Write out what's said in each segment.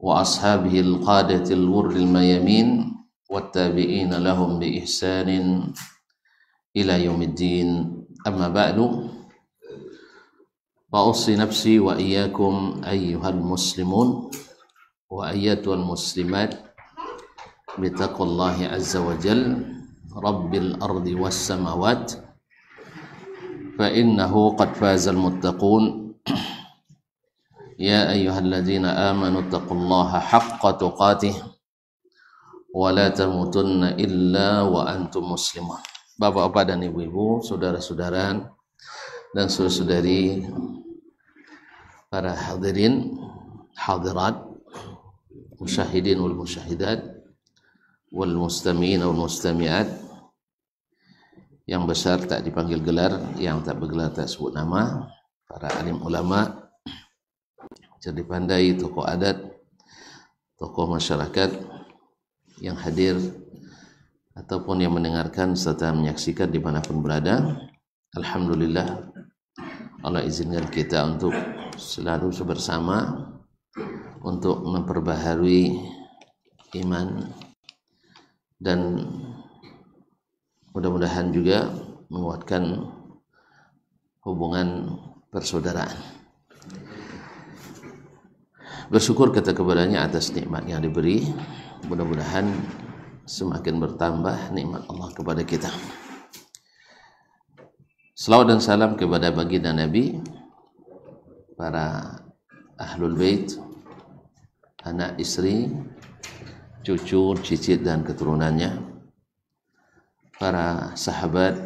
وأصحابه القادة الغر الميامين والتابعين لهم بإحسان إلى يوم الدين أما بعد فأوصي نفسي وإياكم أيها المسلمون وأيتها المسلمات بتقوى الله عز وجل رب الأرض والسماوات فإنه قد فاز المتقون يا أيها الذين آمنوا اتقوا الله حق تقاته ولا تموتن إلا وأنتم مسلمون Bapak-bapak dan ibu-ibu, saudara-saudara dan saudara-saudari para hadirin, hadirat, musyahidin wal musyahidat wal mustami'in wal mustami'at yang besar tak dipanggil gelar, yang tak bergelar tak sebut nama, para alim ulama, jadi Pandai, tokoh adat, tokoh masyarakat yang hadir ataupun yang mendengarkan serta menyaksikan dimanapun berada. Alhamdulillah Allah izinkan kita untuk selalu bersama untuk memperbaharui iman dan mudah-mudahan juga menguatkan hubungan persaudaraan. Bersyukur kita kepadanya atas nikmat yang diberi. Mudah-mudahan semakin bertambah nikmat Allah kepada kita. selawat dan salam kepada baginda Nabi, para ahlul bait, anak istri, cucu, cicit dan keturunannya, para sahabat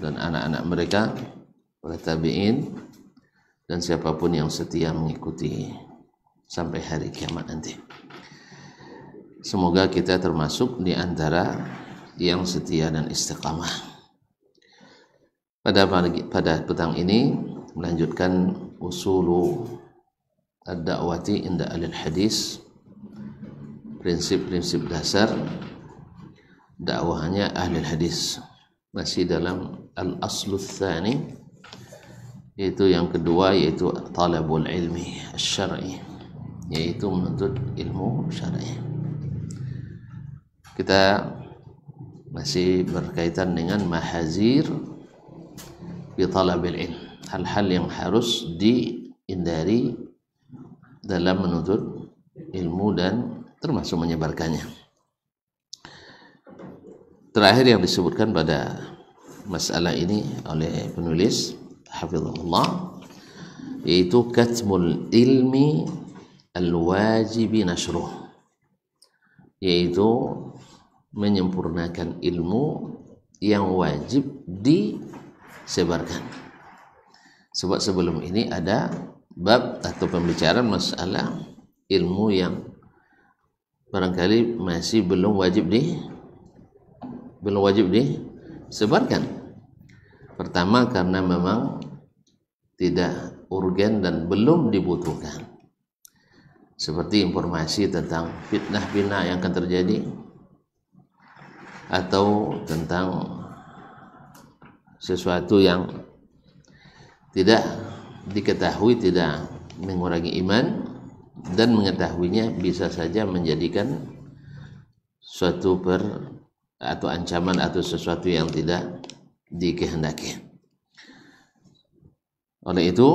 dan anak-anak mereka, para tabi'in, dan siapapun yang setia mengikuti sampai hari kiamat nanti. Semoga kita termasuk di antara yang setia dan istiqamah. Pada pada petang ini melanjutkan usulu ad-da'wati inda alil hadis prinsip-prinsip dasar dakwahnya ahli hadis masih dalam al-aslu tsani yaitu yang kedua yaitu talabul ilmi syar'i yaitu menuntut ilmu syar'i kita masih berkaitan dengan mahazir bi talabil ilm hal-hal yang harus dihindari dalam menuntut ilmu dan termasuk menyebarkannya terakhir yang disebutkan pada masalah ini oleh penulis hafizahullah yaitu katmul ilmi al-wajibi nashruh yaitu menyempurnakan ilmu yang wajib disebarkan sebab sebelum ini ada bab atau pembicaraan masalah ilmu yang barangkali masih belum wajib di belum wajib sebarkan. Pertama karena memang tidak urgen dan belum dibutuhkan. Seperti informasi tentang fitnah bina yang akan terjadi atau tentang sesuatu yang tidak diketahui tidak mengurangi iman dan mengetahuinya bisa saja menjadikan suatu per atau ancaman atau sesuatu yang tidak dikehendaki. Oleh itu,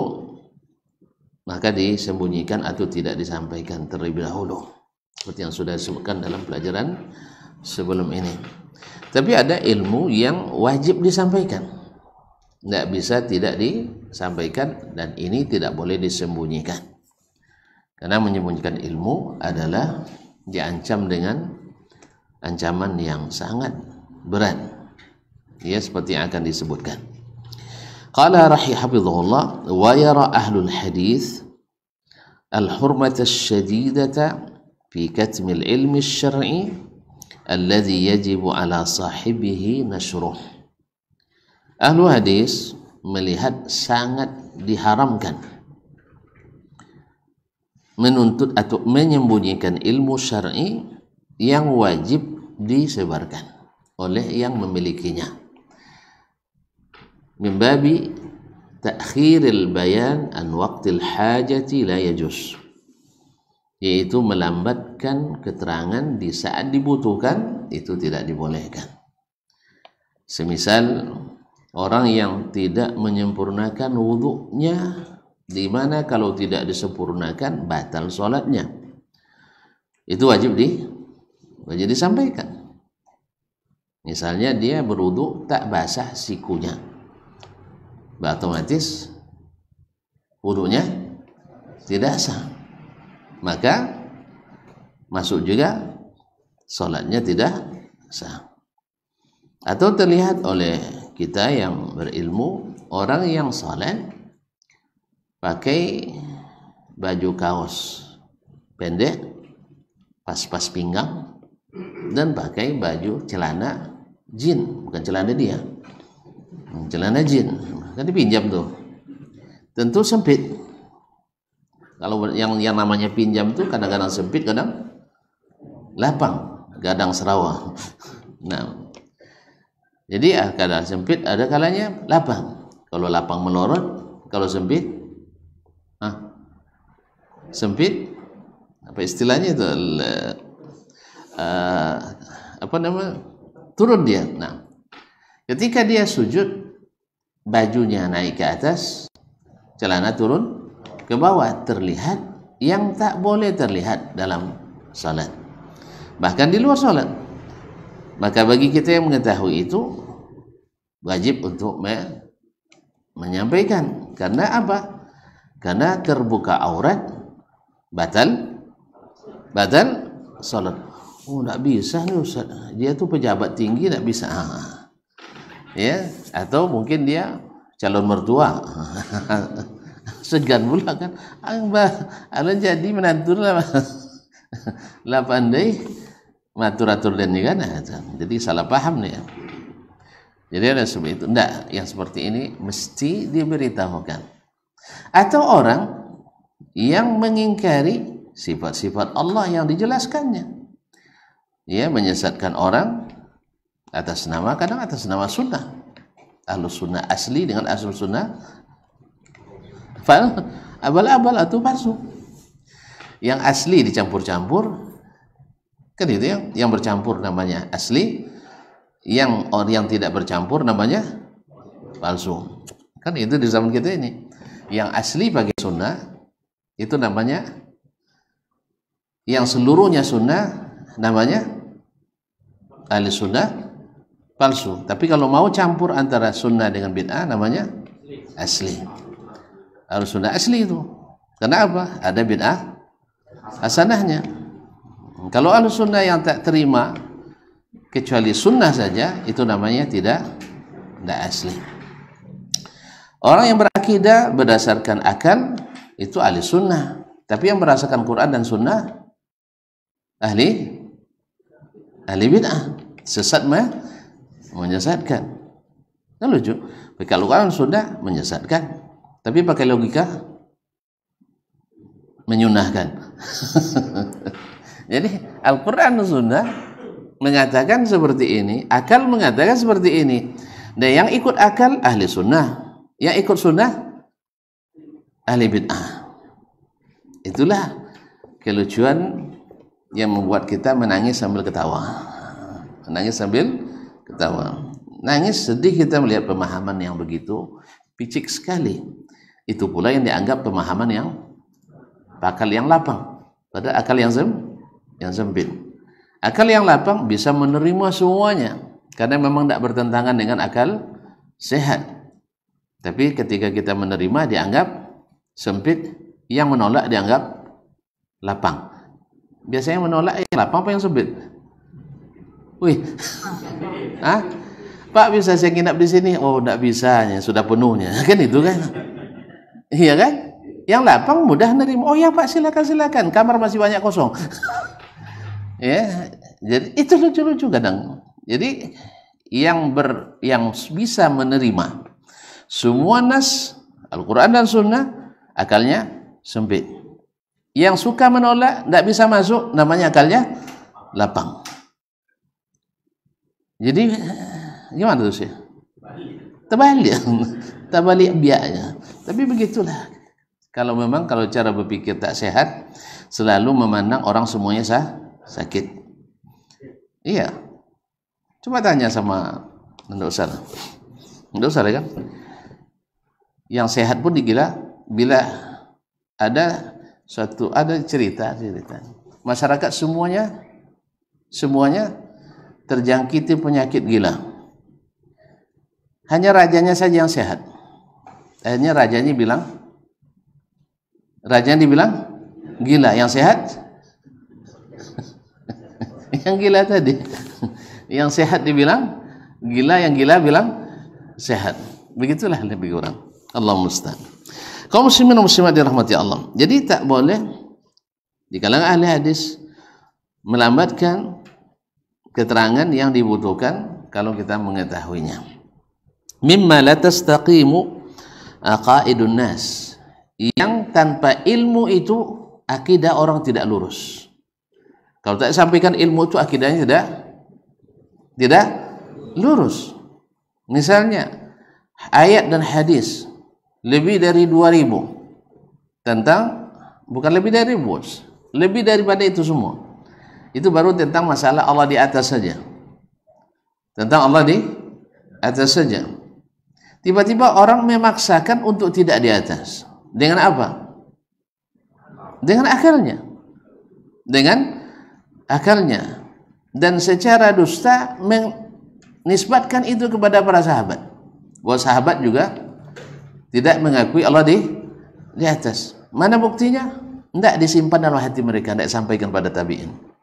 maka disembunyikan atau tidak disampaikan terlebih dahulu. Seperti yang sudah disebutkan dalam pelajaran sebelum ini. Tapi ada ilmu yang wajib disampaikan. Tidak bisa tidak disampaikan dan ini tidak boleh disembunyikan. Karena menyembunyikan ilmu adalah diancam dengan ancaman yang sangat berat ya seperti yang akan disebutkan qala rahimahullah wa yara ahlul hadis al-hurmata asy-syadidata fi katm al-ilm asy-syar'i alladhi yajibu ala sahibihi nashruh ahlu hadis melihat sangat diharamkan menuntut atau menyembunyikan ilmu syar'i yang wajib disebarkan oleh yang memilikinya min babi ta'khiril bayan an waqtil hajati la yajus yaitu melambatkan keterangan di saat dibutuhkan itu tidak dibolehkan semisal orang yang tidak menyempurnakan wudhunya di mana kalau tidak disempurnakan batal sholatnya itu wajib di wajib disampaikan misalnya dia berwudhu tak basah sikunya otomatis wudhunya tidak sah maka masuk juga sholatnya tidak sah atau terlihat oleh kita yang berilmu orang yang sholat pakai baju kaos pendek pas-pas pinggang dan pakai baju celana jin bukan celana dia celana jin kan dipinjam tuh tentu sempit kalau yang yang namanya pinjam tuh kadang-kadang sempit kadang lapang kadang serawa nah jadi ah, kadang sempit ada kalanya lapang kalau lapang melorot kalau sempit ah, sempit apa istilahnya itu uh, apa nama turun dia nah ketika dia sujud bajunya naik ke atas, celana turun ke bawah terlihat yang tak boleh terlihat dalam salat. Bahkan di luar salat. Maka bagi kita yang mengetahui itu wajib untuk me menyampaikan. Karena apa? Karena terbuka aurat batal batal salat. Oh, tidak bisa nih Ustaz. Dia tuh pejabat tinggi tidak bisa. Ah. ah ya atau mungkin dia calon mertua segan pula kan ah, mbah alun jadi menantu lah lah pandai matur atur dan nah jadi salah paham nih jadi ada sebab itu enggak yang seperti ini mesti diberitahukan atau orang yang mengingkari sifat-sifat Allah yang dijelaskannya ya menyesatkan orang atas nama kadang atas nama sunnah ahlu sunnah asli dengan asal sunnah fal abal-abal atau palsu yang asli dicampur-campur kan itu yang yang bercampur namanya asli yang orang yang tidak bercampur namanya palsu kan itu di zaman kita ini yang asli bagi sunnah itu namanya yang seluruhnya sunnah namanya ahli sunnah palsu. Tapi kalau mau campur antara sunnah dengan bid'ah namanya asli. Harus sunnah asli itu. Kenapa? Ada bid'ah hasanahnya. Kalau ahlu sunnah yang tak terima kecuali sunnah saja itu namanya tidak tidak asli. Orang yang berakidah berdasarkan akal itu ahli sunnah. Tapi yang merasakan Quran dan sunnah ahli ahli bid'ah sesat mah menyesatkan kan lucu pakai Al-Quran sudah menyesatkan tapi pakai logika menyunahkan jadi Al-Quran sudah mengatakan seperti ini akal mengatakan seperti ini dan yang ikut akal ahli sunnah yang ikut sunnah ahli bid'ah itulah kelucuan yang membuat kita menangis sambil ketawa menangis sambil ketawa nangis sedih kita melihat pemahaman yang begitu picik sekali itu pula yang dianggap pemahaman yang akal yang lapang pada akal yang yang sempit akal yang lapang bisa menerima semuanya karena memang tidak bertentangan dengan akal sehat tapi ketika kita menerima dianggap sempit yang menolak dianggap lapang biasanya menolak yang lapang apa yang sempit Wih. Hah? Pak bisa saya nginap di sini? Oh, tidak bisanya, sudah penuhnya. Kan itu kan? Iya kan? Yang lapang mudah nerima. Oh ya Pak, silakan silakan. Kamar masih banyak kosong. ya, jadi itu lucu-lucu kadang. Jadi yang ber yang bisa menerima semua nas Al-Quran dan Sunnah akalnya sempit. Yang suka menolak, tidak bisa masuk, namanya akalnya lapang. Jadi gimana tuh sih? Terbalik. Terbalik biaya. Tapi begitulah. Kalau memang kalau cara berpikir tak sehat, selalu memandang orang semuanya sah, sakit. Iya. Coba tanya sama Nanda Usana. ya kan? Yang sehat pun digila bila ada suatu ada cerita cerita masyarakat semuanya semuanya terjangkiti penyakit gila. Hanya rajanya saja yang sehat. Akhirnya rajanya bilang, rajanya dibilang gila. Yang sehat? yang gila tadi. yang sehat dibilang gila, yang gila bilang sehat. Begitulah lebih kurang. Allah mustahil. Kaum muslimin muslimat dirahmati Allah. Jadi tak boleh di kalangan ahli hadis melambatkan keterangan yang dibutuhkan kalau kita mengetahuinya mimma la tastaqimu aqaidun nas yang tanpa ilmu itu akidah orang tidak lurus kalau tak sampaikan ilmu itu akidahnya tidak tidak lurus misalnya ayat dan hadis lebih dari 2000 tentang bukan lebih dari ribu lebih daripada itu semua itu baru tentang masalah Allah di atas saja. Tentang Allah di atas saja. Tiba-tiba orang memaksakan untuk tidak di atas. Dengan apa? Dengan akalnya. Dengan akalnya. Dan secara dusta menisbatkan itu kepada para sahabat. Bahwa sahabat juga tidak mengakui Allah di di atas. Mana buktinya? Tidak disimpan dalam hati mereka, tidak sampaikan pada tabiin.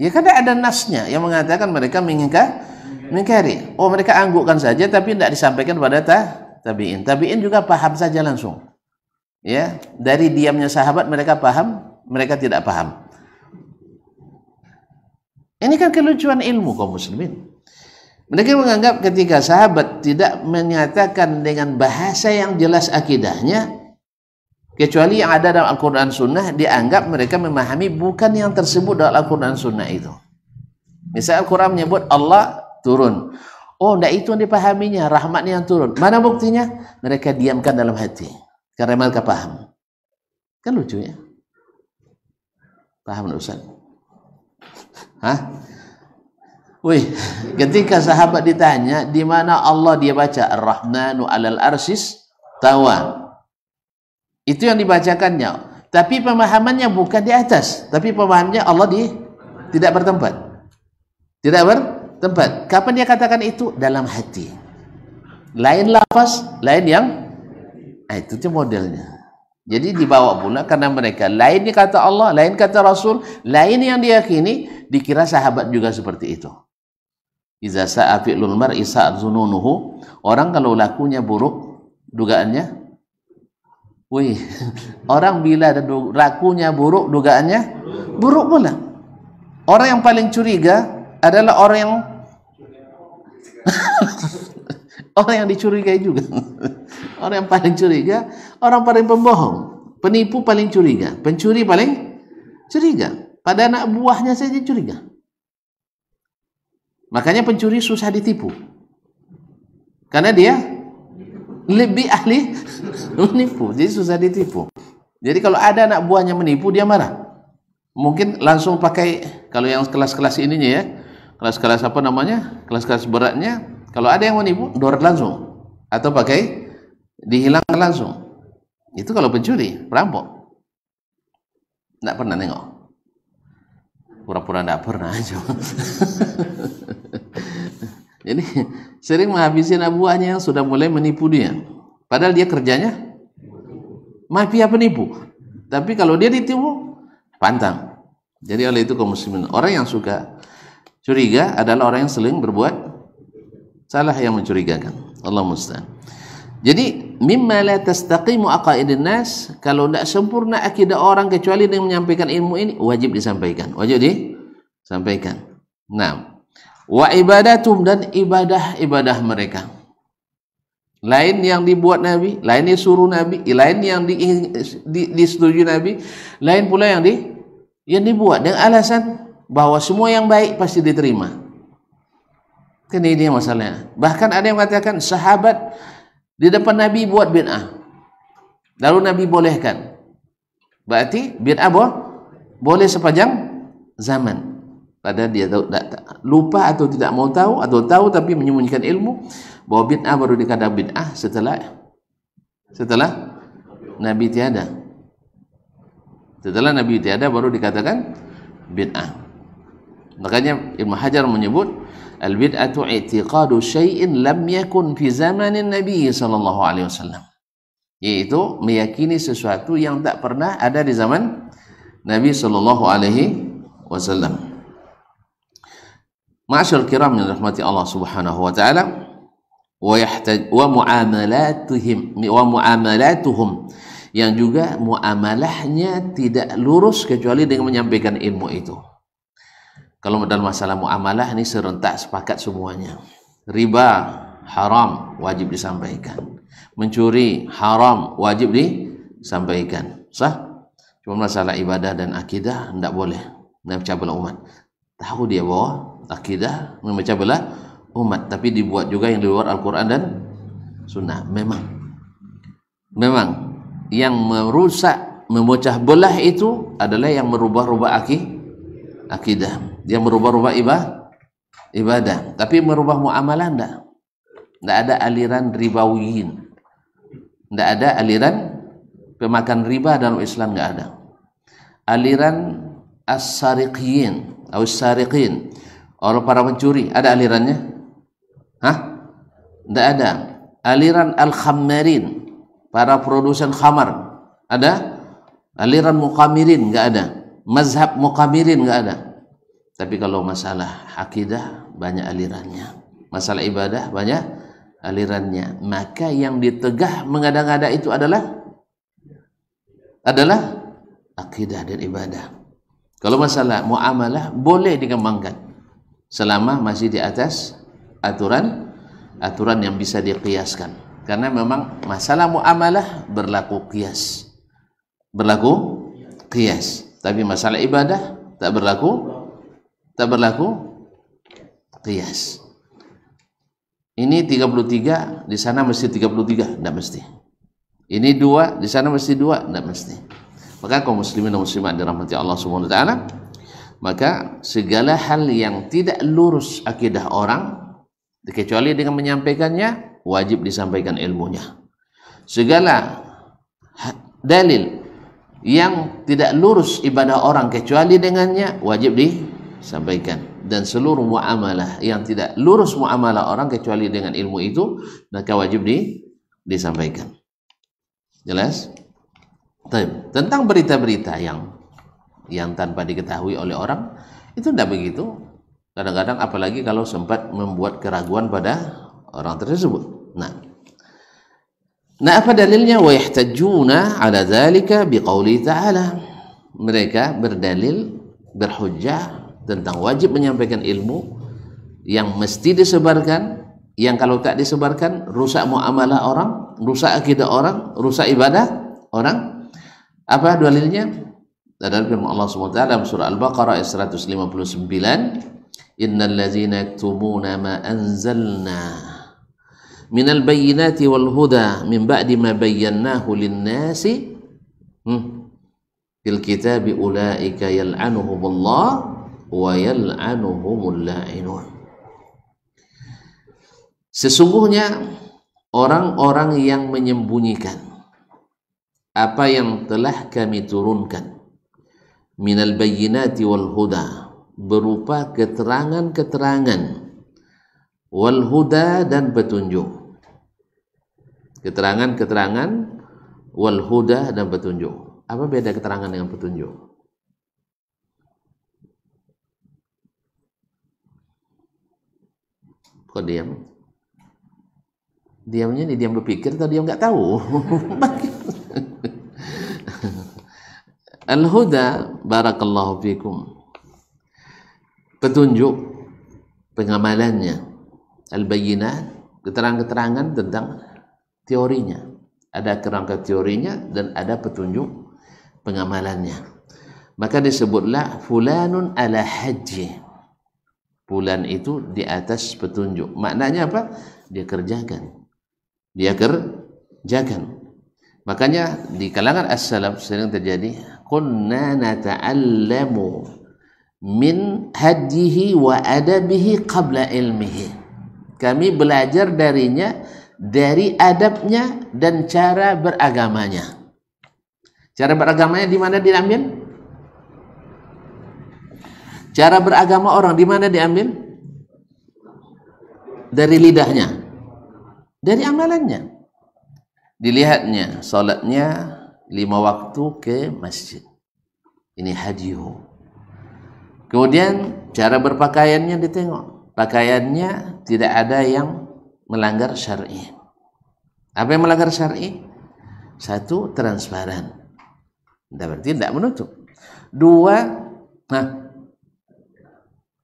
Ya karena ada nasnya yang mengatakan mereka mengingkar mengkari Oh mereka anggukkan saja tapi tidak disampaikan pada ta, tabiin. Tabiin juga paham saja langsung. Ya, dari diamnya sahabat mereka paham, mereka tidak paham. Ini kan kelucuan ilmu kaum muslimin. Mereka menganggap ketika sahabat tidak menyatakan dengan bahasa yang jelas akidahnya, kecuali yang ada dalam Al-Quran Sunnah dianggap mereka memahami bukan yang tersebut dalam Al-Quran Sunnah itu misal Al-Quran menyebut Allah turun oh tidak itu yang dipahaminya rahmatnya yang turun mana buktinya mereka diamkan dalam hati karena mereka paham kan lucu ya paham Ustaz Hah? Wih, ketika sahabat ditanya di mana Allah dia baca rahmanu alal arsis tawa. Itu yang dibacakannya. Tapi pemahamannya bukan di atas, tapi pemahamannya Allah di tidak bertempat. Tidak bertempat. Kapan dia katakan itu? Dalam hati. Lain lafaz, lain yang nah, itu tuh modelnya. Jadi dibawa pula karena mereka lain kata Allah, lain kata Rasul, lain yang diyakini, dikira sahabat juga seperti itu. Iza sa'a Isa mar'i zununuhu. Orang kalau lakunya buruk, dugaannya Wih, orang bila ada lakunya buruk, dugaannya buruk pula. Orang yang paling curiga adalah orang yang orang yang dicurigai juga. orang yang paling curiga, orang paling pembohong, penipu paling curiga, pencuri paling curiga. Pada anak buahnya saja curiga. Makanya pencuri susah ditipu. Karena dia lebih ahli menipu. Jadi susah ditipu. Jadi kalau ada anak buahnya menipu dia marah. Mungkin langsung pakai kalau yang kelas-kelas ininya ya, kelas-kelas apa namanya? kelas-kelas beratnya, kalau ada yang menipu dorot langsung atau pakai dihilangkan langsung. Itu kalau pencuri, perampok. Tidak pernah nengok. Pura-pura tidak pernah aja. Jadi sering menghabisi buahnya yang sudah mulai menipu dia. Padahal dia kerjanya mafia penipu. Tapi kalau dia ditipu, pantang. Jadi oleh itu kaum muslimin, orang yang suka curiga adalah orang yang sering berbuat salah yang mencurigakan. Allah musta'an. Jadi mimma la tastaqimu aqaidin nas kalau tidak sempurna akidah orang kecuali dengan menyampaikan ilmu ini wajib disampaikan. Wajib disampaikan. Nah, wa ibadatum dan ibadah-ibadah mereka lain yang dibuat Nabi, lain yang suruh Nabi, lain yang di, di, disetujui Nabi, lain pula yang di yang dibuat dengan alasan bahawa semua yang baik pasti diterima. Kan ini dia masalahnya. Bahkan ada yang mengatakan sahabat di depan Nabi buat bid'ah. Lalu Nabi bolehkan. Berarti bid'ah boleh sepanjang zaman. Padahal dia tahu tak lupa atau tidak mau tahu atau tahu tapi menyembunyikan ilmu bahwa bid'ah baru dikata bid'ah setelah setelah Nabi tiada setelah Nabi tiada baru dikatakan bid'ah makanya Ibn Hajar menyebut al-bid'atu i'tiqadu syai'in lam yakun fi zaman Nabi sallallahu alaihi wasallam yaitu meyakini sesuatu yang tak pernah ada di zaman Nabi sallallahu alaihi wasallam. Ma'asyal kiram yang rahmati Allah Subhanahu wa taala wa yahtaj wa muamalatuhum wa muamalatuhum yang juga muamalahnya tidak lurus kecuali dengan menyampaikan ilmu itu. Kalau dalam masalah muamalah ini serentak sepakat semuanya. Riba haram wajib disampaikan. Mencuri haram wajib disampaikan. Sah? Cuma masalah ibadah dan akidah tidak boleh. Nabi cabul umat tahu dia bahwa akidah memecah belah umat tapi dibuat juga yang di luar Al-Quran dan Sunnah memang memang yang merusak memecah belah itu adalah yang merubah-rubah akih, akidah yang merubah-rubah ibadah ibadah tapi merubah muamalah tidak tidak ada aliran ribawiyin tidak ada aliran pemakan riba dalam Islam tidak ada aliran as-sariqiyin aus sariqin orang para pencuri ada alirannya hah tidak ada aliran al khamarin para produsen khamar ada aliran mukamirin nggak ada mazhab mukamirin nggak ada tapi kalau masalah akidah banyak alirannya masalah ibadah banyak alirannya maka yang ditegah mengada-ngada itu adalah adalah akidah dan ibadah kalau masalah muamalah boleh dikembangkan selama masih di atas aturan aturan yang bisa dikiaskan. Karena memang masalah muamalah berlaku kias. Berlaku kias. Tapi masalah ibadah tak berlaku tak berlaku kias. Ini 33, di sana mesti 33, tidak mesti. Ini dua, di sana mesti dua, tidak mesti. Maka kaum muslimin dan muslimat dirahmati Allah Subhanahu wa taala, maka segala hal yang tidak lurus akidah orang kecuali dengan menyampaikannya wajib disampaikan ilmunya. Segala dalil yang tidak lurus ibadah orang kecuali dengannya wajib disampaikan dan seluruh muamalah yang tidak lurus muamalah orang kecuali dengan ilmu itu maka wajib di, disampaikan. Jelas? Tentang berita-berita yang yang tanpa diketahui oleh orang itu tidak begitu. Kadang-kadang apalagi kalau sempat membuat keraguan pada orang tersebut. Nah, Nah apa dalilnya? yahtajuna ala dzalika biqauli ta'ala. Mereka berdalil berhujjah tentang wajib menyampaikan ilmu yang mesti disebarkan, yang kalau tak disebarkan rusak muamalah orang, rusak akidah orang, rusak ibadah orang. Apa dalilnya? Adalah firman Allah SWT dalam surah Al-Baqarah ayat 159, "Innal ladzina yaktumuna ma anzalna minal bayyinati wal huda min ba'di ma bayyanahu lin-nasi" hmm. fil kitabi ulaika yal'anuhumullah wa yal'anuhumul la'inun Sesungguhnya orang-orang yang menyembunyikan apa yang telah kami turunkan minal bayyinati wal huda berupa keterangan-keterangan wal huda dan petunjuk keterangan-keterangan wal huda dan petunjuk apa beda keterangan dengan petunjuk kok diam diamnya ini diam berpikir atau diam nggak tahu Al-huda barakallahu fikum. Petunjuk pengamalannya. Al-bayyinat keterangan-keterangan tentang teorinya. Ada kerangka teorinya dan ada petunjuk pengamalannya. Maka disebutlah fulanun ala haji. Fulan itu di atas petunjuk. Maknanya apa? Dia kerjakan. Dia kerjakan. Makanya di kalangan as-salaf sering terjadi kunna nata'allamu min hadihi wa adabihi qabla ilmihi. Kami belajar darinya dari adabnya dan cara beragamanya. Cara beragamanya di mana diambil? Cara beragama orang di mana diambil? Dari lidahnya. Dari amalannya dilihatnya salatnya lima waktu ke masjid. Ini hadiyu. Kemudian cara berpakaiannya ditengok. Pakaiannya tidak ada yang melanggar syar'i. Apa yang melanggar syar'i? Satu transparan. Tidak berarti tidak menutup. Dua, nah,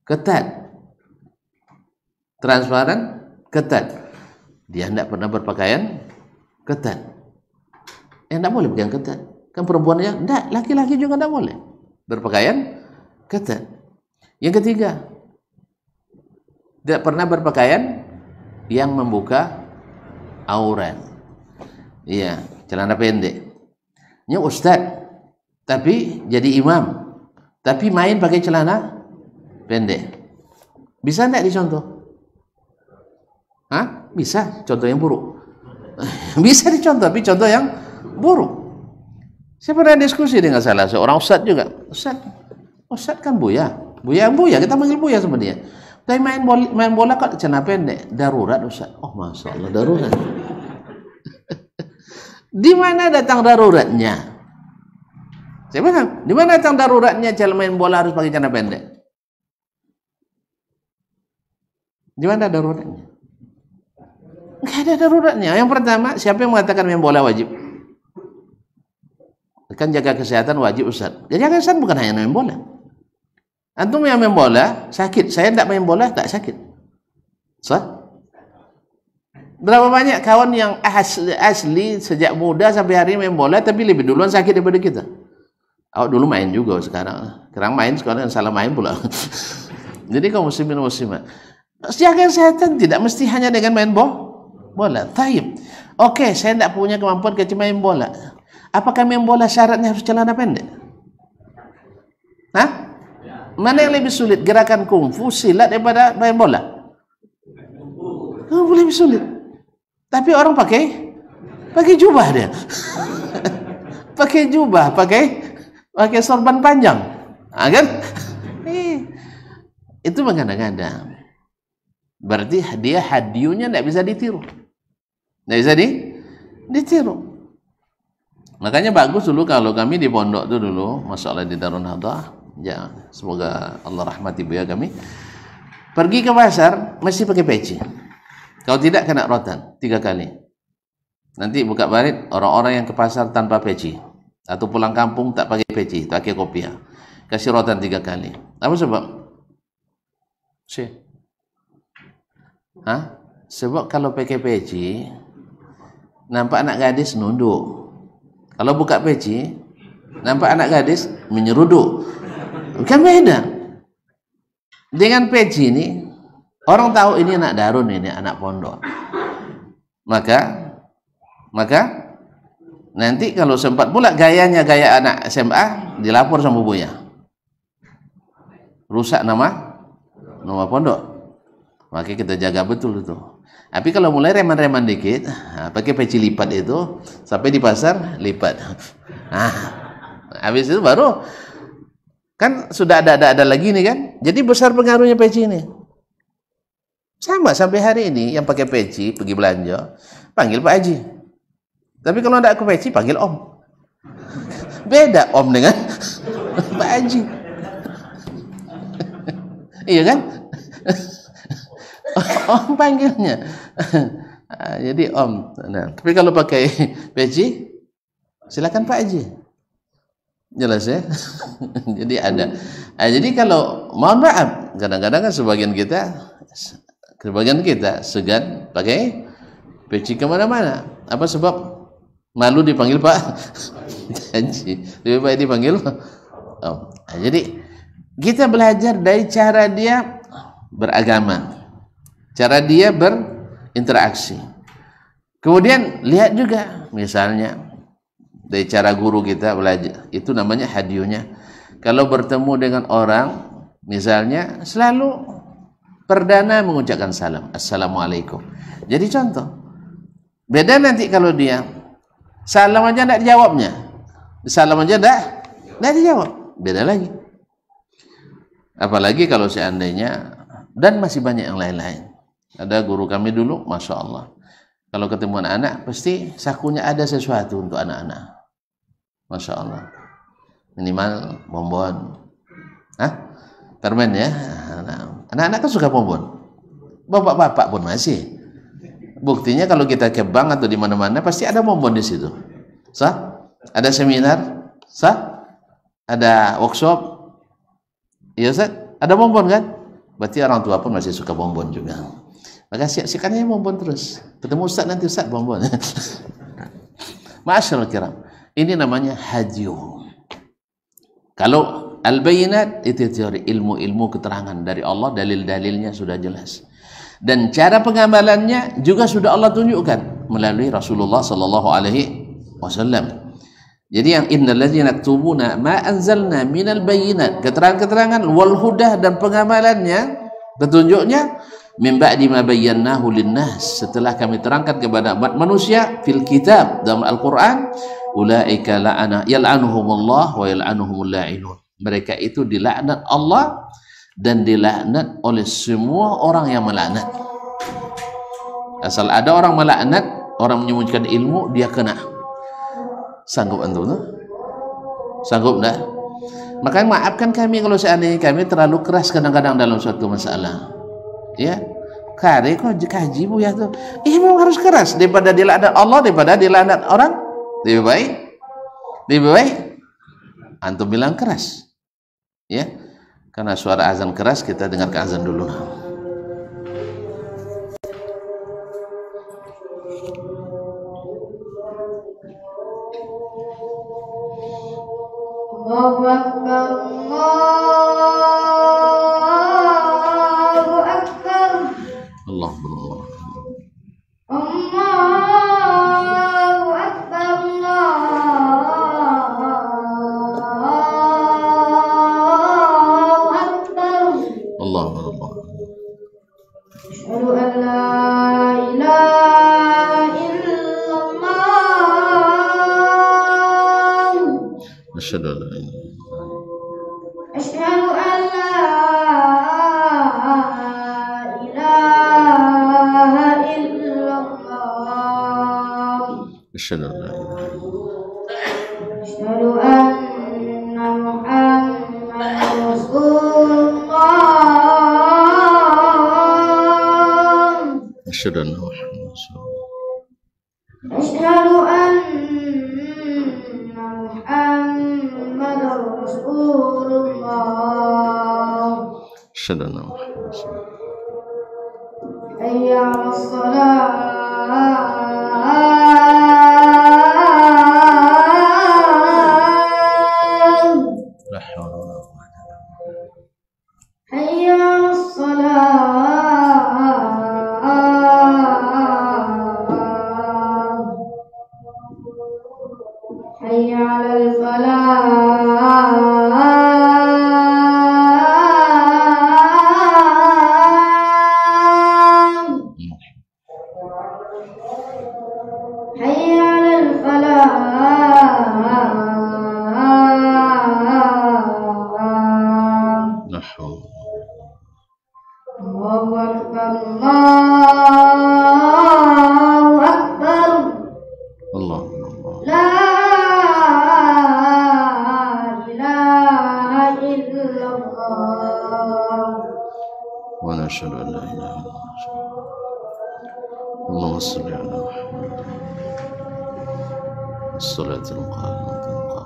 ketat. Transparan, ketat. Dia tidak pernah berpakaian ketat. Eh, tidak boleh pegang ketat. Kan perempuan yang tidak, laki-laki juga tidak boleh. Berpakaian ketat. Yang ketiga, tidak pernah berpakaian yang membuka aurat. Iya, celana pendek. Ini ustaz, tapi jadi imam. Tapi main pakai celana pendek. Bisa tidak dicontoh? Hah? Bisa, contoh yang buruk. bisa dicontoh tapi contoh yang buruk saya pernah diskusi dengan salah seorang ustad juga ustad ustad kan buaya, buya buaya. kita panggil buaya sama dia tapi main bola, main bola kok cina pendek darurat ustad oh masya allah darurat di mana datang daruratnya saya bilang, di mana datang daruratnya cara main bola harus pakai cina pendek? Di mana daruratnya? Gak ada daruratnya. Yang pertama, siapa yang mengatakan main bola wajib? Kan jaga kesehatan wajib Ustaz. Jaga kesehatan bukan hanya main bola. Antum yang main bola, sakit. Saya tidak main bola, tak sakit. Sah? Berapa banyak kawan yang asli, asli sejak muda sampai hari main bola tapi lebih duluan sakit daripada kita. Awak oh, dulu main juga sekarang. Sekarang main sekarang yang salah main pula. Jadi kaum muslimin muslimat. Jaga kesehatan tidak mesti hanya dengan main bola bola. Taib. Oke, saya tidak punya kemampuan kecuali main bola. Apakah main bola syaratnya harus celana pendek? Nah, Mana yang lebih sulit? Gerakan kungfu, silat daripada main bola? Kungfu lebih sulit. Tapi orang pakai pakai jubah dia. pakai jubah, pakai pakai sorban panjang. Agar? Kan? Itu mengada-ngada. Berarti dia hadiunya tidak bisa ditiru. Tidak bisa di ditiru. Makanya bagus dulu kalau kami di pondok tuh dulu, masalah di Darun Hadah, ya semoga Allah rahmati buaya kami. Pergi ke pasar mesti pakai peci. Kalau tidak kena rotan tiga kali. Nanti buka balik orang-orang yang ke pasar tanpa peci atau pulang kampung tak pakai peci, tak pakai kopiah. Kasih rotan tiga kali. Apa sebab? Si. Hah? Sebab kalau pakai peci nampak anak gadis nunduk kalau buka peci nampak anak gadis menyeruduk Bukan beda dengan peci ini orang tahu ini anak darun ini anak pondok maka maka nanti kalau sempat pula gayanya gaya anak SMA dilapor sama bubunya rusak nama nama pondok maka kita jaga betul itu tapi kalau mulai reman-reman dikit, pakai peci lipat itu sampai di pasar lipat. Nah, habis itu baru kan sudah ada ada lagi nih kan. Jadi besar pengaruhnya peci ini. Sama sampai hari ini yang pakai peci pergi belanja panggil Pak Haji. Tapi kalau tidak aku peci panggil Om. Beda Om dengan Pak Haji. iya kan? om panggilnya. Ah, jadi om. Nah, tapi kalau pakai peci, silakan Pak Haji. Jelas ya? jadi ada. Nah, jadi kalau mohon maaf, kadang-kadang kan sebagian kita sebagian kita segan pakai peci kemana-mana. Apa sebab? Malu dipanggil Pak Haji. Lebih baik dipanggil Om. Nah, jadi kita belajar dari cara dia beragama cara dia berinteraksi kemudian lihat juga misalnya dari cara guru kita belajar itu namanya hadiunya kalau bertemu dengan orang misalnya selalu perdana mengucapkan salam assalamualaikum jadi contoh beda nanti kalau dia salam aja tidak dijawabnya salam aja tidak tidak dijawab beda lagi apalagi kalau seandainya dan masih banyak yang lain-lain ada guru kami dulu, Masya Allah. Kalau ketemu anak-anak, pasti sakunya ada sesuatu untuk anak-anak. Masya Allah. Minimal bonbon. Hah? termen ya? Nah, anak-anak kan suka bonbon. Bapak-bapak pun masih. Buktinya kalau kita ke bank atau di mana-mana, pasti ada bonbon di situ. Sah? Ada seminar? Sah? Ada workshop? Iya, Ustaz? Ada bonbon kan? Berarti orang tua pun masih suka bonbon juga. Maka siap-siapkan ini bonbon terus. Ketemu Ustaz nanti Ustaz bonbon. Masyarul kiram. Ini namanya hadium. Kalau al-bayinat itu teori ilmu-ilmu keterangan dari Allah, dalil-dalilnya sudah jelas. Dan cara pengamalannya juga sudah Allah tunjukkan melalui Rasulullah sallallahu alaihi wasallam. Jadi yang innalillahi yaktubuna ma anzalna minal bayyinat, keterangan-keterangan wal hudah dan pengamalannya, petunjuknya min ba'di ma bayyanahu linnas setelah kami terangkan kepada umat manusia fil kitab dalam Al-Qur'an ulaika la'ana yal'anuhumullah wa yal'anuhumul la'inun mereka itu dilaknat Allah dan dilaknat oleh semua orang yang melaknat asal ada orang melaknat orang menyembunyikan ilmu dia kena sanggup antum tuh sanggup dah Maka maafkan kami kalau seandainya kami terlalu keras kadang-kadang dalam suatu masalah ya kare kok kajimu ya tuh Ih memang harus keras daripada dilaknat Allah daripada dilaknat orang lebih baik lebih baik antum bilang keras ya karena suara azan keras kita dengar ke azan dulu Allahu Akbar Allah اللهم صل على محمد الصلاة القائمة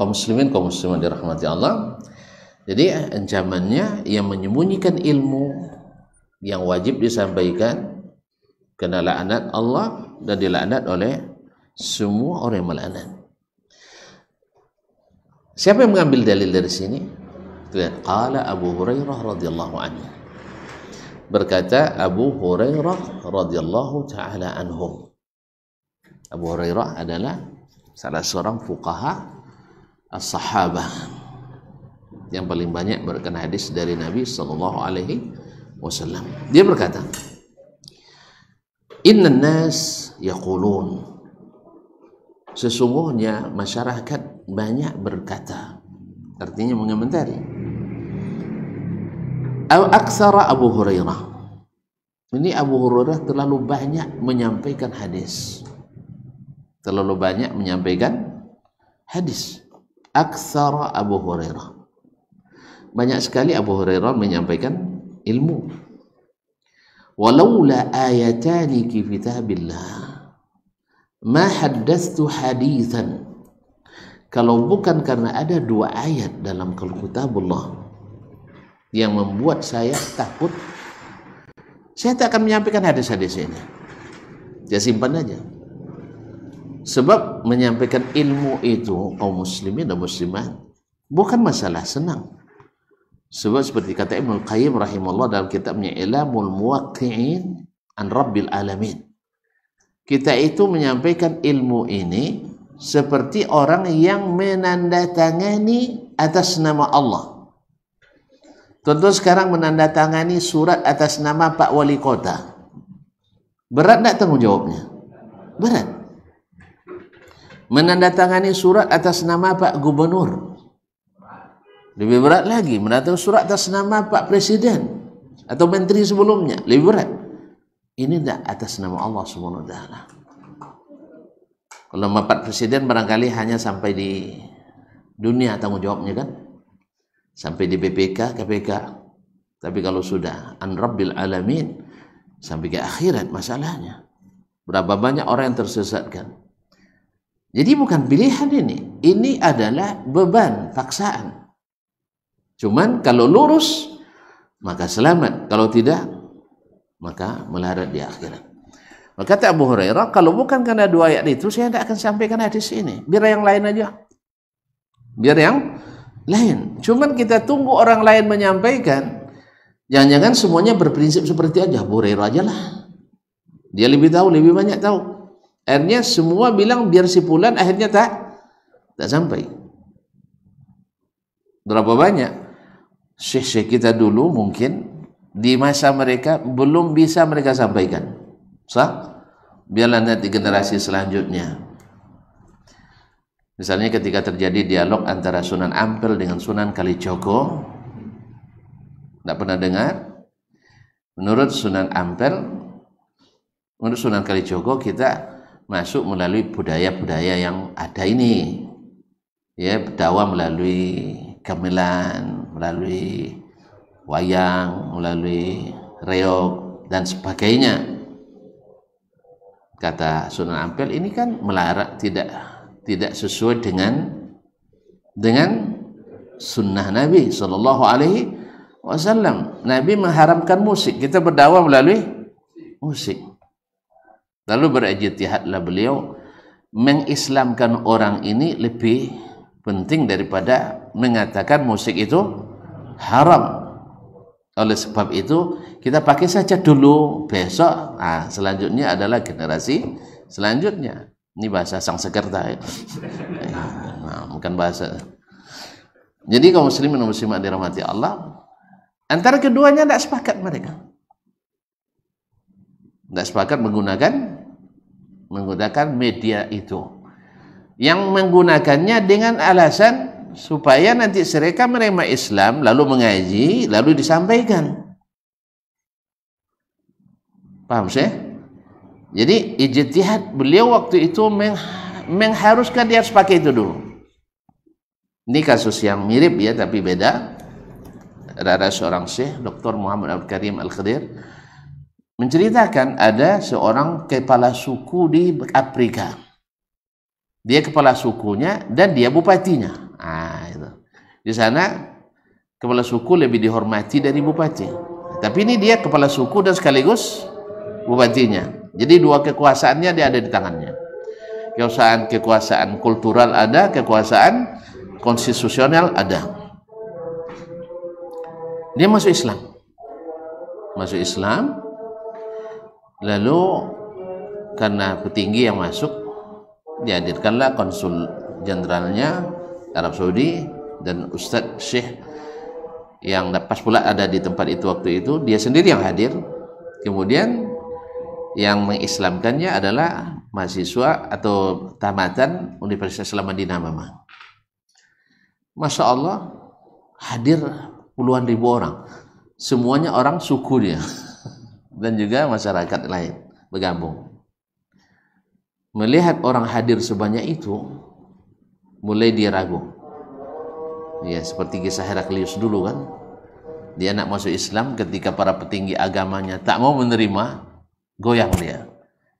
kaum muslimin kaum muslimin dirahmati Allah jadi ancamannya yang menyembunyikan ilmu yang wajib disampaikan kena laknat Allah dan dilaknat oleh semua orang yang melaknat siapa yang mengambil dalil dari sini qala Abu Hurairah radhiyallahu anhu berkata Abu Hurairah radhiyallahu taala anhu Abu Hurairah adalah salah seorang fukaha as-sahabah yang paling banyak berkena hadis dari Nabi Shallallahu Alaihi Wasallam. Dia berkata, Inna nas yaqulun Sesungguhnya masyarakat banyak berkata Artinya mengomentari Aksara Abu Hurairah Ini Abu Hurairah terlalu banyak menyampaikan hadis Terlalu banyak menyampaikan hadis aksara Abu Hurairah banyak sekali Abu Hurairah menyampaikan ilmu walaula ayatani fi kitabillah ma haddastu hadithan kalau bukan karena ada dua ayat dalam kitabullah yang membuat saya takut saya tak akan menyampaikan hadis-hadis ini saya simpan aja Sebab menyampaikan ilmu itu kaum muslimin dan muslimah bukan masalah senang. Sebab seperti kata Ibnu Qayyim rahimahullah dalam kitabnya Ilamul Muwaqqi'in an Rabbil Alamin. Kita itu menyampaikan ilmu ini seperti orang yang menandatangani atas nama Allah. Tentu sekarang menandatangani surat atas nama Pak Wali Kota. Berat tak tanggung jawabnya? Berat menandatangani surat atas nama Pak Gubernur. Lebih berat lagi menandatangani surat atas nama Pak Presiden atau menteri sebelumnya, lebih berat. Ini tidak atas nama Allah Subhanahu Kalau taala. Kalau Bapak Presiden barangkali hanya sampai di dunia tanggung jawabnya kan? Sampai di BPK, KPK. Tapi kalau sudah an rabbil alamin sampai ke akhirat masalahnya. Berapa banyak orang yang tersesatkan jadi bukan pilihan ini. Ini adalah beban, paksaan. Cuman kalau lurus, maka selamat. Kalau tidak, maka melarat di akhirat. Maka kata Abu Hurairah, kalau bukan karena dua ayat itu, saya tidak akan sampaikan hadis ini. Biar yang lain aja. Biar yang lain. Cuman kita tunggu orang lain menyampaikan. Jangan-jangan semuanya berprinsip seperti aja. Abu Hurairah aja lah. Dia lebih tahu, lebih banyak tahu. Akhirnya semua bilang biar si Fulan akhirnya tak tak sampai. Berapa banyak syekh-syekh kita dulu mungkin di masa mereka belum bisa mereka sampaikan. Sah? Biarlah nanti generasi selanjutnya. Misalnya ketika terjadi dialog antara Sunan Ampel dengan Sunan Kalijogo, tidak pernah dengar. Menurut Sunan Ampel, menurut Sunan Kalijogo kita masuk melalui budaya-budaya yang ada ini ya berdakwah melalui gamelan melalui wayang melalui reog dan sebagainya kata Sunan Ampel ini kan melarang tidak tidak sesuai dengan dengan sunnah Nabi Shallallahu Alaihi Wasallam Nabi mengharamkan musik kita berdakwah melalui musik Lalu berijtihadlah beliau mengislamkan orang ini lebih penting daripada mengatakan musik itu haram. Oleh sebab itu kita pakai saja dulu besok. Nah, selanjutnya adalah generasi selanjutnya. Ini bahasa sang sekerta. Ya. Nah, bukan bahasa. Jadi kaum muslimin dan muslimat dirahmati Allah, antara keduanya tidak sepakat mereka. Tidak sepakat menggunakan menggunakan media itu yang menggunakannya dengan alasan supaya nanti mereka menerima Islam lalu mengaji lalu disampaikan paham saya? jadi ijtihad beliau waktu itu meng mengharuskan dia harus pakai itu dulu ini kasus yang mirip ya tapi beda ada, seorang syekh Dr. Muhammad Abdul Karim Al-Khadir menceritakan ada seorang kepala suku di Afrika. Dia kepala sukunya dan dia bupatinya. Ah, itu. Di sana kepala suku lebih dihormati dari bupati. Tapi ini dia kepala suku dan sekaligus bupatinya. Jadi dua kekuasaannya dia ada di tangannya. Kekuasaan kekuasaan kultural ada, kekuasaan konstitusional ada. Dia masuk Islam. Masuk Islam, Lalu karena petinggi yang masuk dihadirkanlah konsul jenderalnya Arab Saudi dan Ustadz Syekh yang pas pula ada di tempat itu waktu itu dia sendiri yang hadir kemudian yang mengislamkannya adalah mahasiswa atau tamatan Universitas Islam Madinah Mama. Masya Allah hadir puluhan ribu orang semuanya orang suku dia dan juga masyarakat lain bergabung. Melihat orang hadir sebanyak itu, mulai dia ragu. Ya, seperti kisah Heraklius dulu kan. Dia nak masuk Islam ketika para petinggi agamanya tak mau menerima, goyang dia.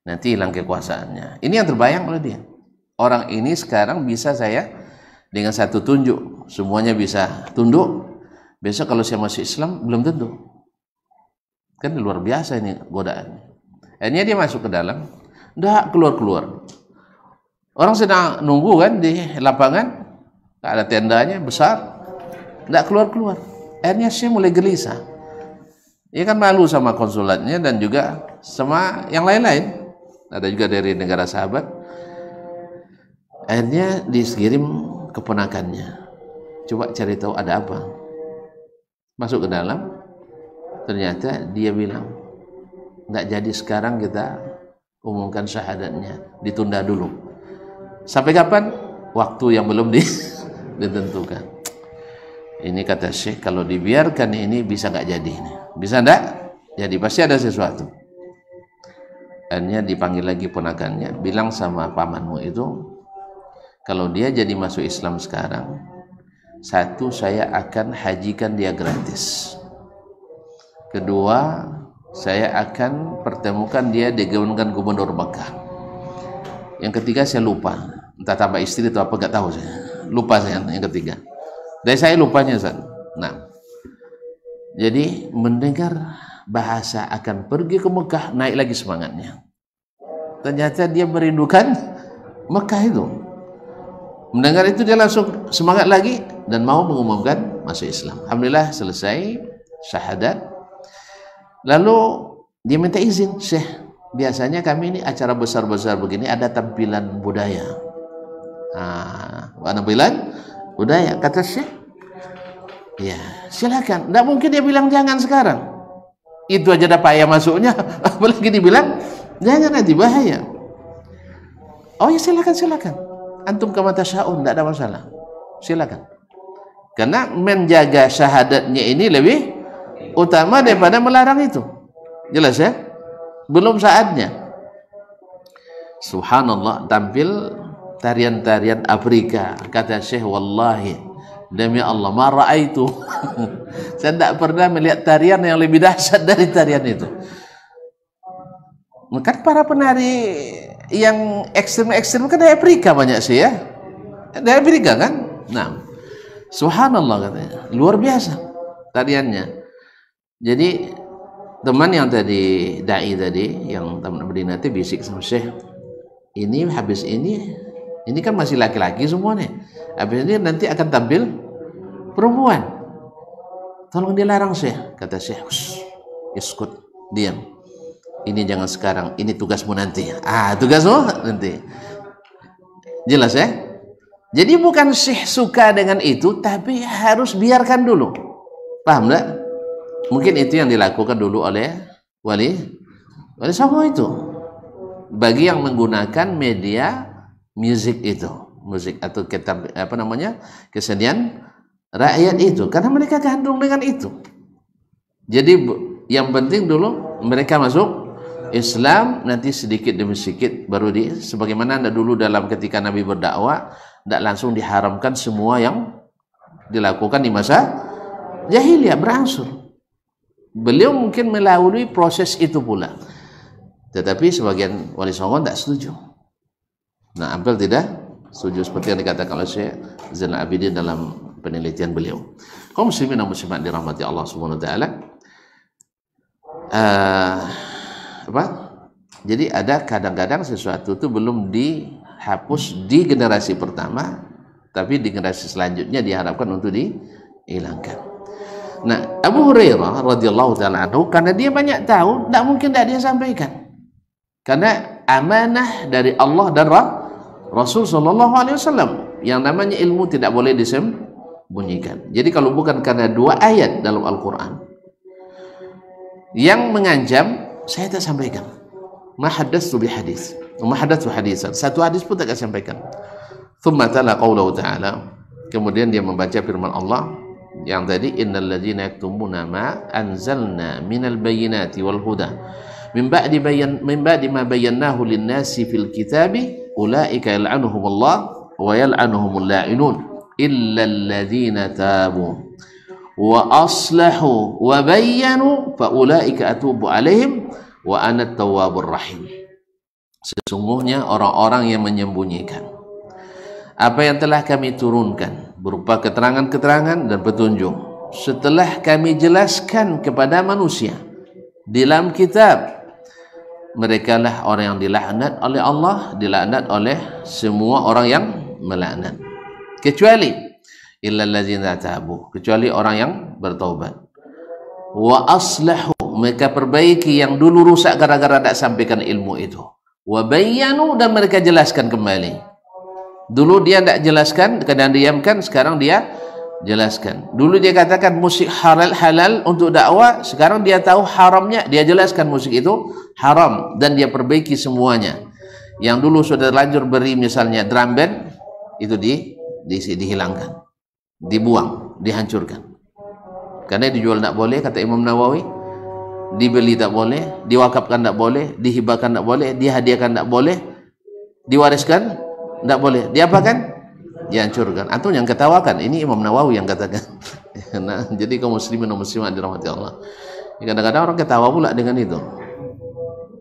Nanti hilang kekuasaannya. Ini yang terbayang oleh dia. Orang ini sekarang bisa saya dengan satu tunjuk, semuanya bisa tunduk. Besok kalau saya masuk Islam belum tentu Kan luar biasa ini godaan Akhirnya dia masuk ke dalam, ndak keluar-keluar. Orang sedang nunggu kan di lapangan, nggak ada tendanya besar, ndak keluar-keluar. Akhirnya saya mulai gelisah. Ia kan malu sama konsulatnya dan juga sama yang lain-lain. Ada juga dari negara sahabat. Akhirnya dikirim keponakannya. Coba cari tahu ada apa. Masuk ke dalam, ternyata dia bilang nggak jadi sekarang kita umumkan syahadatnya ditunda dulu sampai kapan waktu yang belum di, ditentukan ini kata Syekh kalau dibiarkan ini bisa nggak jadi ini bisa enggak jadi pasti ada sesuatu akhirnya dipanggil lagi ponakannya bilang sama pamanmu itu kalau dia jadi masuk Islam sekarang satu saya akan hajikan dia gratis kedua saya akan pertemukan dia dengan gubernur Mekah yang ketiga saya lupa entah tambah istri atau apa nggak tahu saya lupa saya yang ketiga dari saya lupanya Ustaz nah jadi mendengar bahasa akan pergi ke Mekah naik lagi semangatnya ternyata dia merindukan Mekah itu mendengar itu dia langsung semangat lagi dan mau mengumumkan masuk Islam Alhamdulillah selesai syahadat Lalu dia minta izin, Syekh, biasanya kami ini acara besar-besar begini ada tampilan budaya. Nah, tampilan budaya, kata Syekh. Ya, silakan. Tidak mungkin dia bilang jangan sekarang. Itu aja ada payah masuknya. Apalagi dibilang jangan nanti bahaya. Oh ya silakan silakan. Antum ke mata syaun, oh, tidak ada masalah. Silakan. Karena menjaga syahadatnya ini lebih utama daripada melarang itu jelas ya belum saatnya subhanallah tampil tarian-tarian Afrika kata Syekh wallahi demi Allah marah itu saya tidak pernah melihat tarian yang lebih dahsyat dari tarian itu maka para penari yang ekstrim-ekstrim kan dari Afrika banyak sih ya dari Afrika kan nah subhanallah katanya luar biasa tariannya jadi teman yang tadi dai tadi yang teman nanti bisik sama Syekh ini habis ini ini kan masih laki-laki semua nih habis ini nanti akan tampil perempuan tolong dilarang Syekh kata Syekh iskut diam ini jangan sekarang ini tugasmu nanti ah tugasmu nanti jelas ya jadi bukan Syekh suka dengan itu tapi harus biarkan dulu paham enggak Mungkin itu yang dilakukan dulu oleh wali wali songo itu. Bagi yang menggunakan media musik itu, musik atau kita apa namanya? kesenian rakyat itu karena mereka gandung dengan itu. Jadi yang penting dulu mereka masuk Islam nanti sedikit demi sedikit baru di sebagaimana anda dulu dalam ketika Nabi berdakwah tidak langsung diharamkan semua yang dilakukan di masa jahiliyah berangsur Beliau mungkin melalui proses itu pula. Tetapi sebagian wali songo tidak setuju. Nah, ambil tidak setuju seperti yang dikatakan oleh saya. Zainal Abidin dalam penelitian beliau. Kaum muslimin dan muslimat dirahmati Allah Subhanahu wa taala. Eh, apa? Jadi ada kadang-kadang sesuatu itu belum dihapus di generasi pertama, tapi di generasi selanjutnya diharapkan untuk dihilangkan. Nah, Abu Hurairah radhiyallahu taala anhu karena dia banyak tahu, tidak mungkin tidak dia sampaikan. Karena amanah dari Allah dan Rasul sallallahu alaihi wasallam yang namanya ilmu tidak boleh disembunyikan. Jadi kalau bukan karena dua ayat dalam Al-Qur'an yang mengancam, saya tak sampaikan. Ma haddatsu bi hadis. Ma haddatsu hadisan. Satu hadis pun tak sampaikan. Thumma tala qawlahu ta'ala. Kemudian dia membaca firman Allah, yang tadi innalladzina yaktumuna ma anzalna minal bayyinati wal huda min ba'di bayan min ba'di ma bayyanahu lin-nasi fil kitabi ulaika yal'anuhumullah wa yal'anuhumul la'inun illa alladzina tabu wa aslahu wa bayyanu fa ulaika atubu alaihim wa ana tawwabur rahim sesungguhnya orang-orang yang menyembunyikan apa yang telah kami turunkan berupa keterangan-keterangan dan petunjuk setelah kami jelaskan kepada manusia di dalam kitab mereka lah orang yang dilaknat oleh Allah dilaknat oleh semua orang yang melaknat kecuali illallazina tabu kecuali orang yang bertaubat wa aslahu mereka perbaiki yang dulu rusak gara-gara tak sampaikan ilmu itu wa bayyanu dan mereka jelaskan kembali Dulu dia tidak jelaskan kadang diamkan, sekarang dia jelaskan. Dulu dia katakan musik halal halal untuk dakwah, sekarang dia tahu haramnya, dia jelaskan musik itu haram dan dia perbaiki semuanya. Yang dulu sudah lanjur beri misalnya drum band itu di, di dihilangkan, dibuang, dihancurkan. Karena dijual tidak boleh kata Imam Nawawi, dibeli tak boleh, diwakafkan tak boleh, dihibahkan tak boleh, dihadiahkan tak boleh, diwariskan tidak boleh. Diapakan? Dihancurkan. Atau yang ketawakan. Ini Imam Nawawi yang katakan. nah, jadi kaum muslimin dan muslimat dirahmati Allah. Kadang-kadang orang ketawa pula dengan itu.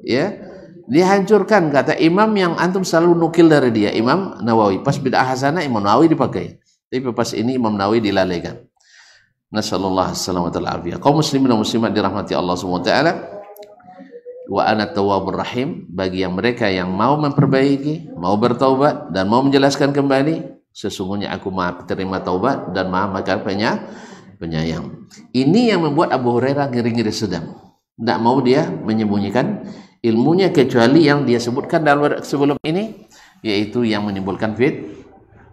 Ya. Dihancurkan kata imam yang antum selalu nukil dari dia, Imam Nawawi. Pas bid'ah hasanah Imam Nawawi dipakai. Tapi pas ini Imam Nawawi dilalaikan. Nasallallahu alaihi wasallam wa Kaum muslimin dan muslimat dirahmati Allah Subhanahu wa taala wa ana tawwabur rahim bagi yang mereka yang mau memperbaiki, mau bertaubat dan mau menjelaskan kembali, sesungguhnya aku Maha terima taubat dan Maha maka penyayang. penyayang. Ini yang membuat Abu Hurairah ngeri-ngeri sedang. Tidak mau dia menyembunyikan ilmunya kecuali yang dia sebutkan dalam sebelum ini yaitu yang menimbulkan fit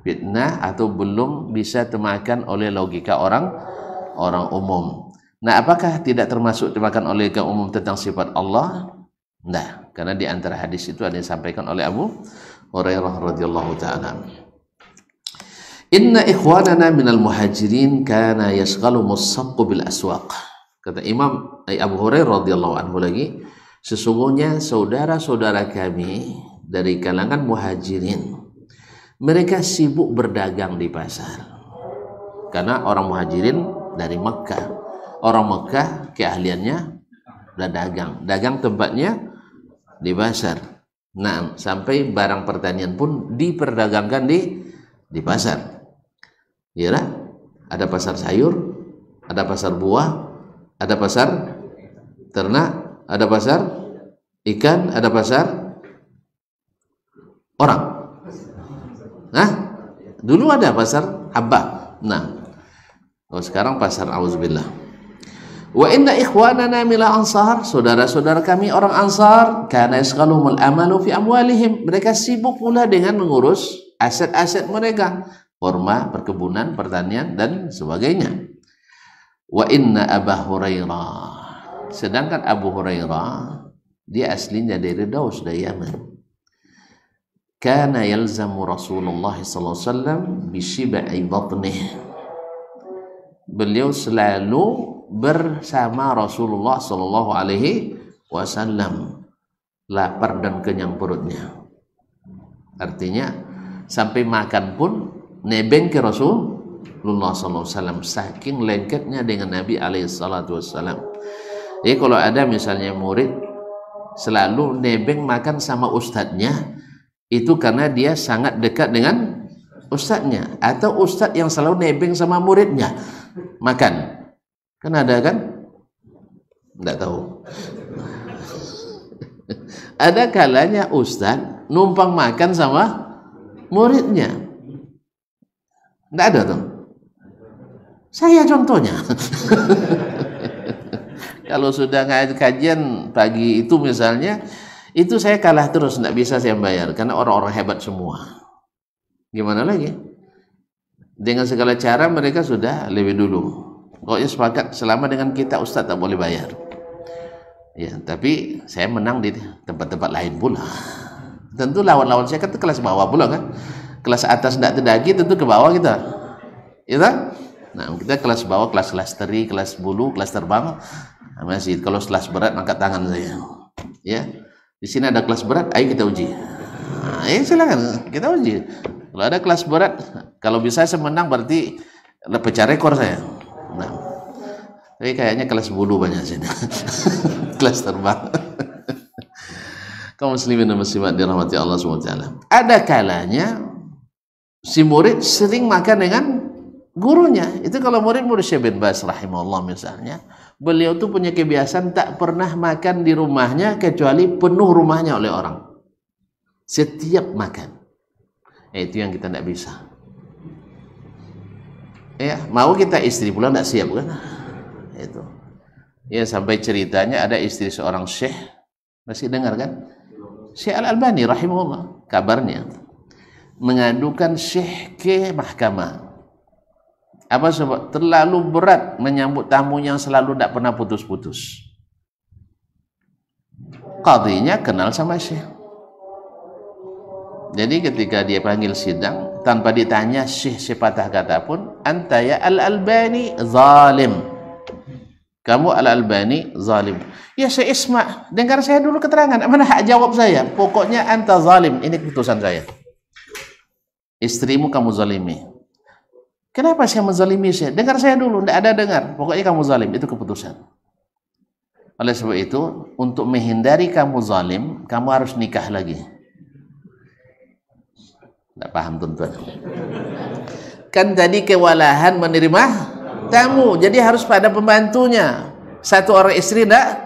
fitnah atau belum bisa temakan oleh logika orang orang umum. Nah, apakah tidak termasuk dimakan oleh kaum umum tentang sifat Allah? Nah, karena di antara hadis itu ada yang disampaikan oleh Abu Hurairah radhiyallahu taala. Inna ikhwanana minal muhajirin kana yashghalu musaqqu bil aswaq. Kata Imam eh, Abu Hurairah radhiyallahu anhu lagi, sesungguhnya saudara-saudara kami dari kalangan muhajirin mereka sibuk berdagang di pasar. Karena orang muhajirin dari Mekah Orang Mekah keahliannya udah dagang. Dagang tempatnya di pasar. Nah, sampai barang pertanian pun diperdagangkan di di pasar. Iya Ada pasar sayur, ada pasar buah, ada pasar ternak, ada pasar ikan, ada pasar orang. Nah, dulu ada pasar haba. Nah, oh sekarang pasar auzubillah. Wa inna ikhwanana mila ansar, saudara-saudara kami orang ansar, karena iskaluhumul amalu fi amwalihim. Mereka sibuk pula dengan mengurus aset-aset mereka. Forma, perkebunan, pertanian, dan sebagainya. Wa inna Aba Hurairah. Sedangkan Abu Hurairah, dia aslinya dari Daus, dari Yaman. Kana yalzamu Rasulullah SAW bisiba'i batnih. Beliau selalu bersama Rasulullah Shallallahu Alaihi Wasallam lapar dan kenyang perutnya artinya sampai makan pun nebeng ke Rasulullah SAW saking lengketnya dengan Nabi Alaihissalam. Wassalam jadi kalau ada misalnya murid selalu nebeng makan sama ustadznya itu karena dia sangat dekat dengan ustadznya atau ustadz yang selalu nebeng sama muridnya makan Kan ada kan? Enggak tahu. ada kalanya ustaz numpang makan sama muridnya. Enggak ada tuh. Saya contohnya. Kalau sudah kajian pagi itu misalnya, itu saya kalah terus, tidak bisa saya bayar karena orang-orang hebat semua. Gimana lagi? Dengan segala cara mereka sudah lebih dulu. Pokoknya sepakat selama dengan kita Ustaz tak boleh bayar. Ya, tapi saya menang di tempat-tempat lain pula. Tentu lawan-lawan saya kan kelas bawah pula kan. Kelas atas tidak terdaki tentu ke bawah kita. Ya tak? Nah, kita kelas bawah, kelas kelas teri, kelas bulu, kelas terbang. Nah, Masih kalau kelas berat angkat tangan saya. Ya. Di sini ada kelas berat, ayo kita uji. Nah, ya silakan kita uji. Kalau ada kelas berat, kalau bisa saya menang berarti pecah rekor saya. Nah. Tapi kayaknya kelas bulu banyak sini. kelas terbang. Kaum muslimin dan muslimat dirahmati Allah SWT. Ada kalanya si murid sering makan dengan gurunya. Itu kalau murid-murid Syekh bin Bas rahimahullah misalnya, beliau tuh punya kebiasaan tak pernah makan di rumahnya kecuali penuh rumahnya oleh orang. Setiap makan. Eh, itu yang kita tidak bisa ya mau kita istri pula tidak siap kan itu ya sampai ceritanya ada istri seorang syekh masih dengar kan Syekh Al Albani rahimahullah kabarnya mengadukan syekh ke mahkamah apa sebab terlalu berat menyambut tamu yang selalu tidak pernah putus-putus kadinya kenal sama syekh jadi ketika dia panggil sidang tanpa ditanya syih sepatah kata pun antaya al-albani zalim. Kamu al-albani zalim. Ya saya isma, dengar saya dulu keterangan. Mana hak jawab saya? Pokoknya anta zalim. Ini keputusan saya. Istrimu kamu zalimi. Kenapa saya menzalimi saya? Dengar saya dulu, tidak ada dengar. Pokoknya kamu zalim, itu keputusan. Oleh sebab itu, untuk menghindari kamu zalim, kamu harus nikah lagi tidak paham tuan-tuan. Kan tadi kewalahan menerima tamu. Jadi harus pada pembantunya. Satu orang istri tidak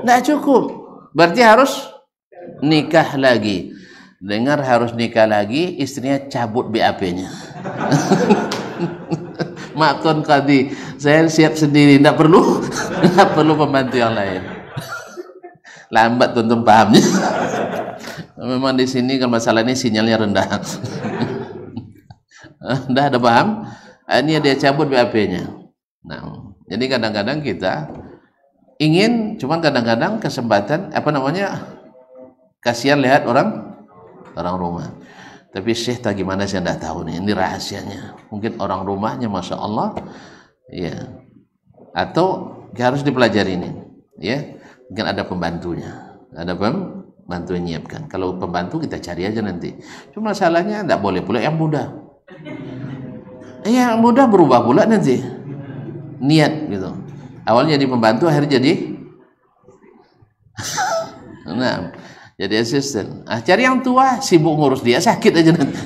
tidak cukup. Berarti harus nikah lagi. Dengar harus nikah lagi, istrinya cabut BAP-nya. Makon tadi, saya siap sendiri, tidak perlu, tidak perlu pembantu yang lain. Lambat tuntun pahamnya memang di sini kalau masalah ini sinyalnya rendah eh, dah ada paham eh, ini dia cabut BAP-nya nah jadi kadang-kadang kita ingin cuman kadang-kadang kesempatan apa namanya kasihan lihat orang orang rumah tapi Syekh tak gimana saya tidak tahu nih ini rahasianya mungkin orang rumahnya masya Allah ya atau harus dipelajari ini ya mungkin ada pembantunya ada pem bantu nyiapkan. Kalau pembantu kita cari aja nanti. Cuma masalahnya tidak boleh pula yang muda. Eh, yang muda berubah pula nanti. Niat gitu. Awalnya jadi pembantu, akhirnya jadi nah, jadi asisten. Ah, cari yang tua, sibuk ngurus dia, sakit aja nanti.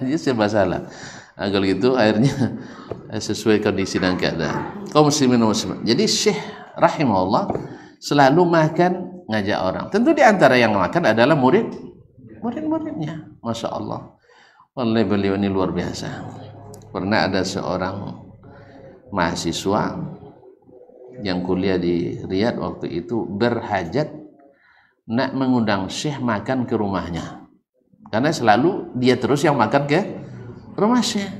ini serba salah. Agar ah, gitu akhirnya sesuai kondisi dan keadaan. Kau muslimin muslim. Jadi Syekh rahimahullah selalu makan ngajak orang. Tentu di antara yang makan adalah murid murid-muridnya. Masya Allah. Oleh beliau ini luar biasa. Pernah ada seorang mahasiswa yang kuliah di Riyadh waktu itu berhajat nak mengundang Syekh makan ke rumahnya. Karena selalu dia terus yang makan ke rumah Syekh.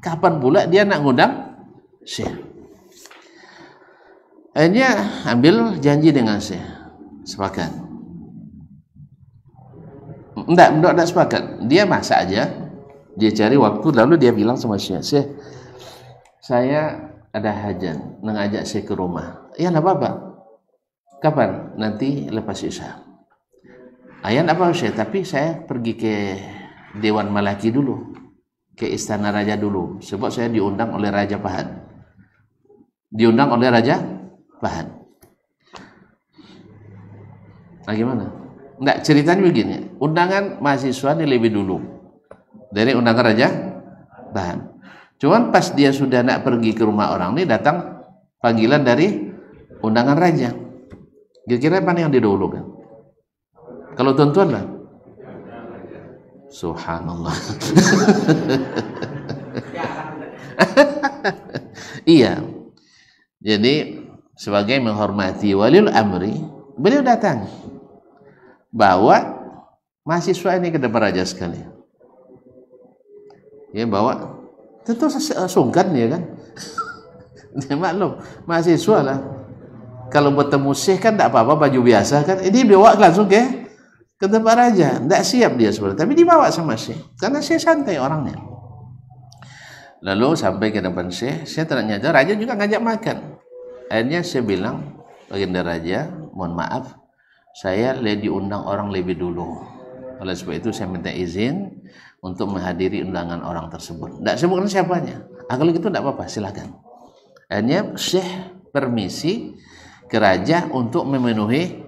Kapan pula dia nak ngundang Syekh? akhirnya ambil janji dengan saya sepakat enggak, enggak, enggak sepakat dia masa aja dia cari waktu lalu dia bilang sama saya saya, ada hajat, nengajak saya ke rumah ya enggak apa-apa kapan? nanti lepas isya ayah apa saya tapi saya pergi ke Dewan Malaki dulu ke istana raja dulu sebab saya diundang oleh Raja Pahat diundang oleh Raja lahan. Nah gimana? Enggak, ceritanya begini. Undangan mahasiswa ini lebih dulu dari undangan raja lahan. Cuman pas dia sudah nak pergi ke rumah orang ini datang panggilan dari undangan raja. Kira-kira mana yang didahulukan? Kalau tuan-tuan lah. Subhanallah. iya. Jadi sebagai menghormati Walil amri, beliau datang bawa mahasiswa ini ke depan raja sekali. Ya bawa tentu eh, sungkan ya kan. Dia ya, maklum mahasiswa lah. Kalau bertemu sih kan tidak apa-apa baju biasa kan. Eh, ini bawa langsung ke ke tempat raja. Tidak siap dia sebenarnya. Tapi dibawa sama sih, Karena sih santai orangnya. Lalu sampai ke depan sih Saya ternyata raja juga ngajak makan akhirnya saya bilang baginda raja mohon maaf saya undang orang lebih dulu oleh sebab itu saya minta izin untuk menghadiri undangan orang tersebut tidak sebutkan siapanya ah, kalau gitu tidak apa-apa silakan akhirnya Syekh permisi ke raja untuk memenuhi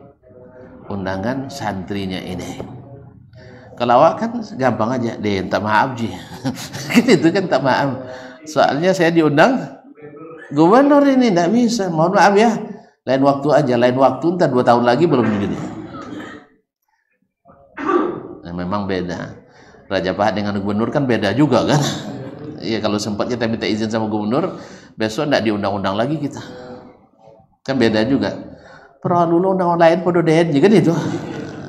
undangan santrinya ini kalau awak kan gampang aja deh tak maaf ji itu kan tak maaf soalnya saya diundang Gubernur ini tidak bisa. Mohon maaf ya. Lain waktu aja. Lain waktu ntar dua tahun lagi belum begini. Nah, memang beda. Raja Pahat dengan gubernur kan beda juga kan. Iya kalau sempat kita minta izin sama gubernur, besok tidak diundang-undang lagi kita. Kan beda juga. Perlu dulu undang lain podo den gitu kan juga itu.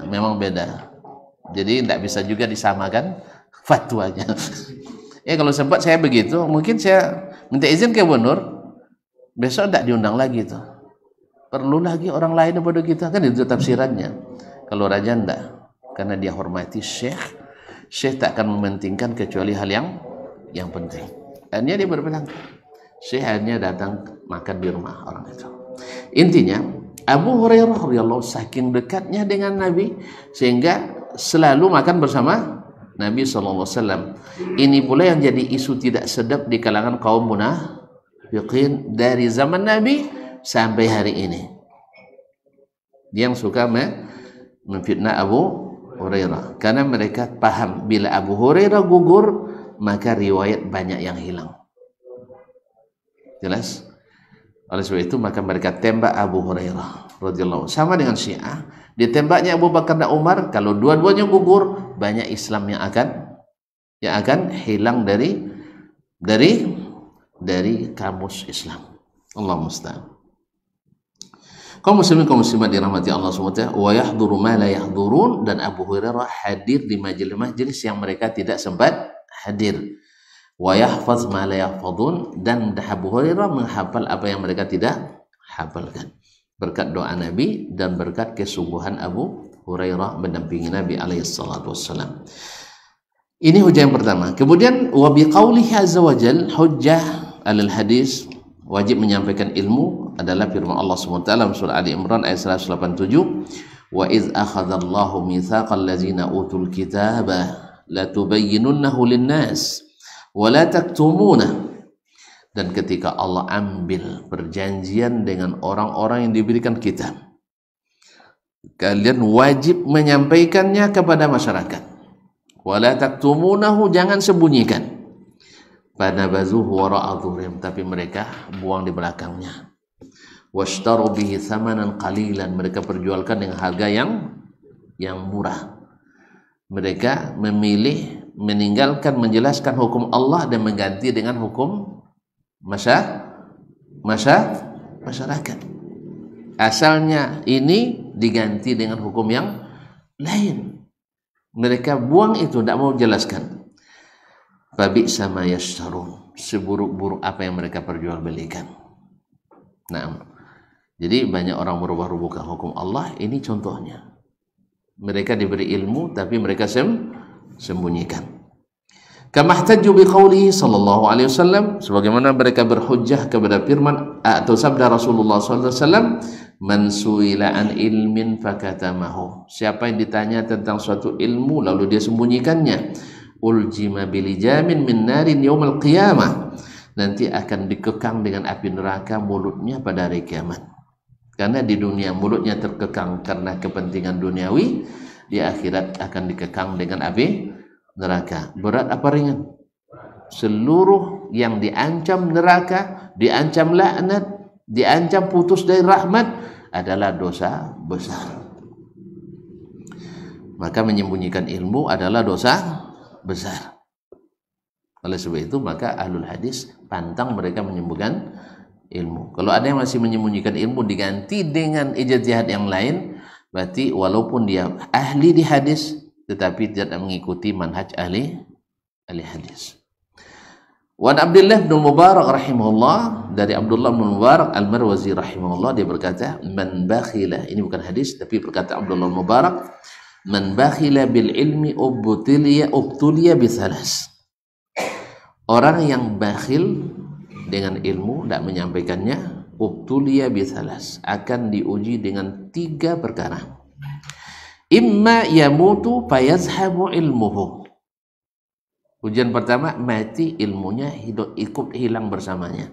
Memang beda. Jadi tidak bisa juga disamakan fatwanya. ya kalau sempat saya begitu, mungkin saya minta izin ke gubernur, Besok tidak diundang lagi itu Perlu lagi orang lain kepada kita gitu. kan itu tafsirannya. Kalau raja tidak, karena dia hormati syekh, syekh tak akan mementingkan kecuali hal yang yang penting. Akhirnya dia berbilang, syekh akhirnya datang makan di rumah orang itu. Intinya Abu Hurairah radhiyallahu saking dekatnya dengan Nabi sehingga selalu makan bersama Nabi SAW. Ini pula yang jadi isu tidak sedap di kalangan kaum munafik yakin dari zaman Nabi sampai hari ini. Dia yang suka memfitnah Abu Hurairah karena mereka paham bila Abu Hurairah gugur maka riwayat banyak yang hilang. Jelas? Oleh sebab itu maka mereka tembak Abu Hurairah sama dengan Syiah. Ditembaknya Abu Bakar dan Umar kalau dua-duanya gugur banyak Islam yang akan yang akan hilang dari dari dari kamus Islam. Allah musta'an. Kaum muslimin kaum muslimat dirahmati Allah SWT wa yahduru ma la yahdurun dan Abu Hurairah hadir di majelis-majelis yang mereka tidak sempat hadir. Wa yahfaz ma la yahfadun dan Abu Hurairah menghafal apa yang mereka tidak hafalkan. Berkat doa Nabi dan berkat kesungguhan Abu Hurairah mendampingi Nabi alaihi salatu wassalam. Ini hujah yang pertama. Kemudian wa biqaulihi azza wajal hujjah alal hadis wajib menyampaikan ilmu adalah firman Allah SWT dalam surah Ali Imran ayat 187 wa iz akhadallahu mitsaqal ladzina utul kitaba latubayyinunnahu linnas wa la taktumuna dan ketika Allah ambil perjanjian dengan orang-orang yang diberikan kitab kalian wajib menyampaikannya kepada masyarakat la taktumunahu jangan sembunyikan Fanabazuhu wara'a dhuhrim tapi mereka buang di belakangnya. Washtaru bihi samanan qalilan mereka perjualkan dengan harga yang yang murah. Mereka memilih meninggalkan menjelaskan hukum Allah dan mengganti dengan hukum masa masa masyarakat. Asalnya ini diganti dengan hukum yang lain. Mereka buang itu tidak mau jelaskan Fabi sama yashtarun seburuk-buruk apa yang mereka perjualbelikan. Nah, jadi banyak orang merubah rubuhkan hukum Allah ini contohnya. Mereka diberi ilmu tapi mereka sem sembunyikan. Kamahtaju biqaulihi sallallahu alaihi wasallam sebagaimana mereka berhujjah kepada firman atau sabda Rasulullah sallallahu alaihi wasallam man suila an ilmin fakatamahu siapa yang ditanya tentang suatu ilmu lalu dia sembunyikannya uljima bilijamin min narin yaumil qiyamah nanti akan dikekang dengan api neraka mulutnya pada hari kiamat karena di dunia mulutnya terkekang karena kepentingan duniawi di akhirat akan dikekang dengan api neraka berat apa ringan seluruh yang diancam neraka diancam laknat diancam putus dari rahmat adalah dosa besar maka menyembunyikan ilmu adalah dosa besar. Oleh sebab itu maka ahlul hadis pantang mereka menyembuhkan ilmu. Kalau ada yang masih menyembunyikan ilmu diganti dengan ijtihad yang lain, berarti walaupun dia ahli di hadis tetapi tidak mengikuti manhaj ahli ahli hadis. Wan Abdullah bin Mubarak rahimahullah dari Abdullah bin Mubarak Al-Marwazi rahimahullah dia berkata man bakhila ini bukan hadis tapi berkata Abdullah bin Mubarak Man bakhila bil ilmi ubtuliya ubtuliya bisalas. Orang yang bakhil dengan ilmu tidak menyampaikannya ubtuliya bisalas akan diuji dengan tiga perkara. Imma yamutu fayazhabu ilmuhu. Ujian pertama mati ilmunya hidup ikut hilang bersamanya.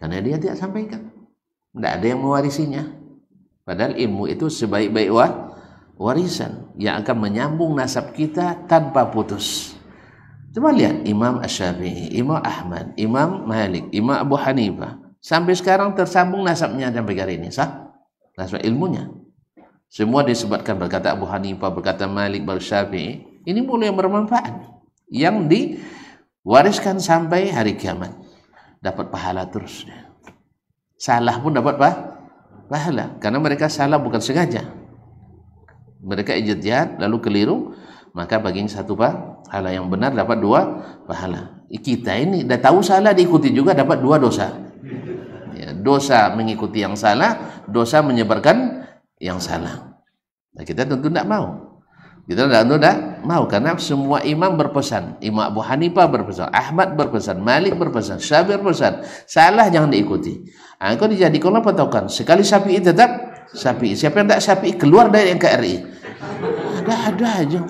Karena dia tidak sampaikan. Tidak ada yang mewarisinya. Padahal ilmu itu sebaik-baik wah warisan yang akan menyambung nasab kita tanpa putus. Coba lihat Imam Ashabi, Imam Ahmad, Imam Malik, Imam Abu Hanifah. Sampai sekarang tersambung nasabnya sampai hari ini, sah? Nasab ilmunya. Semua disebutkan berkata Abu Hanifah, berkata Malik, berkata Syafi'i. Ini boleh yang bermanfaat. Yang diwariskan sampai hari kiamat. Dapat pahala terus. Salah pun dapat pahala. Karena mereka salah bukan sengaja mereka ijtihad lalu keliru maka baginya satu pahala yang benar dapat dua pahala kita ini dah tahu salah diikuti juga dapat dua dosa ya, dosa mengikuti yang salah dosa menyebarkan yang salah nah, kita tentu tidak mau kita tentu tidak mau karena semua imam berpesan imam Abu Hanifah berpesan Ahmad berpesan Malik berpesan Syafi'i berpesan salah jangan diikuti Aku ah, dijadikan apa tahu kan sekali itu tetap Syafi'i. Siapa yang tak Syafi'i keluar dari NKRI. Ada-ada aja.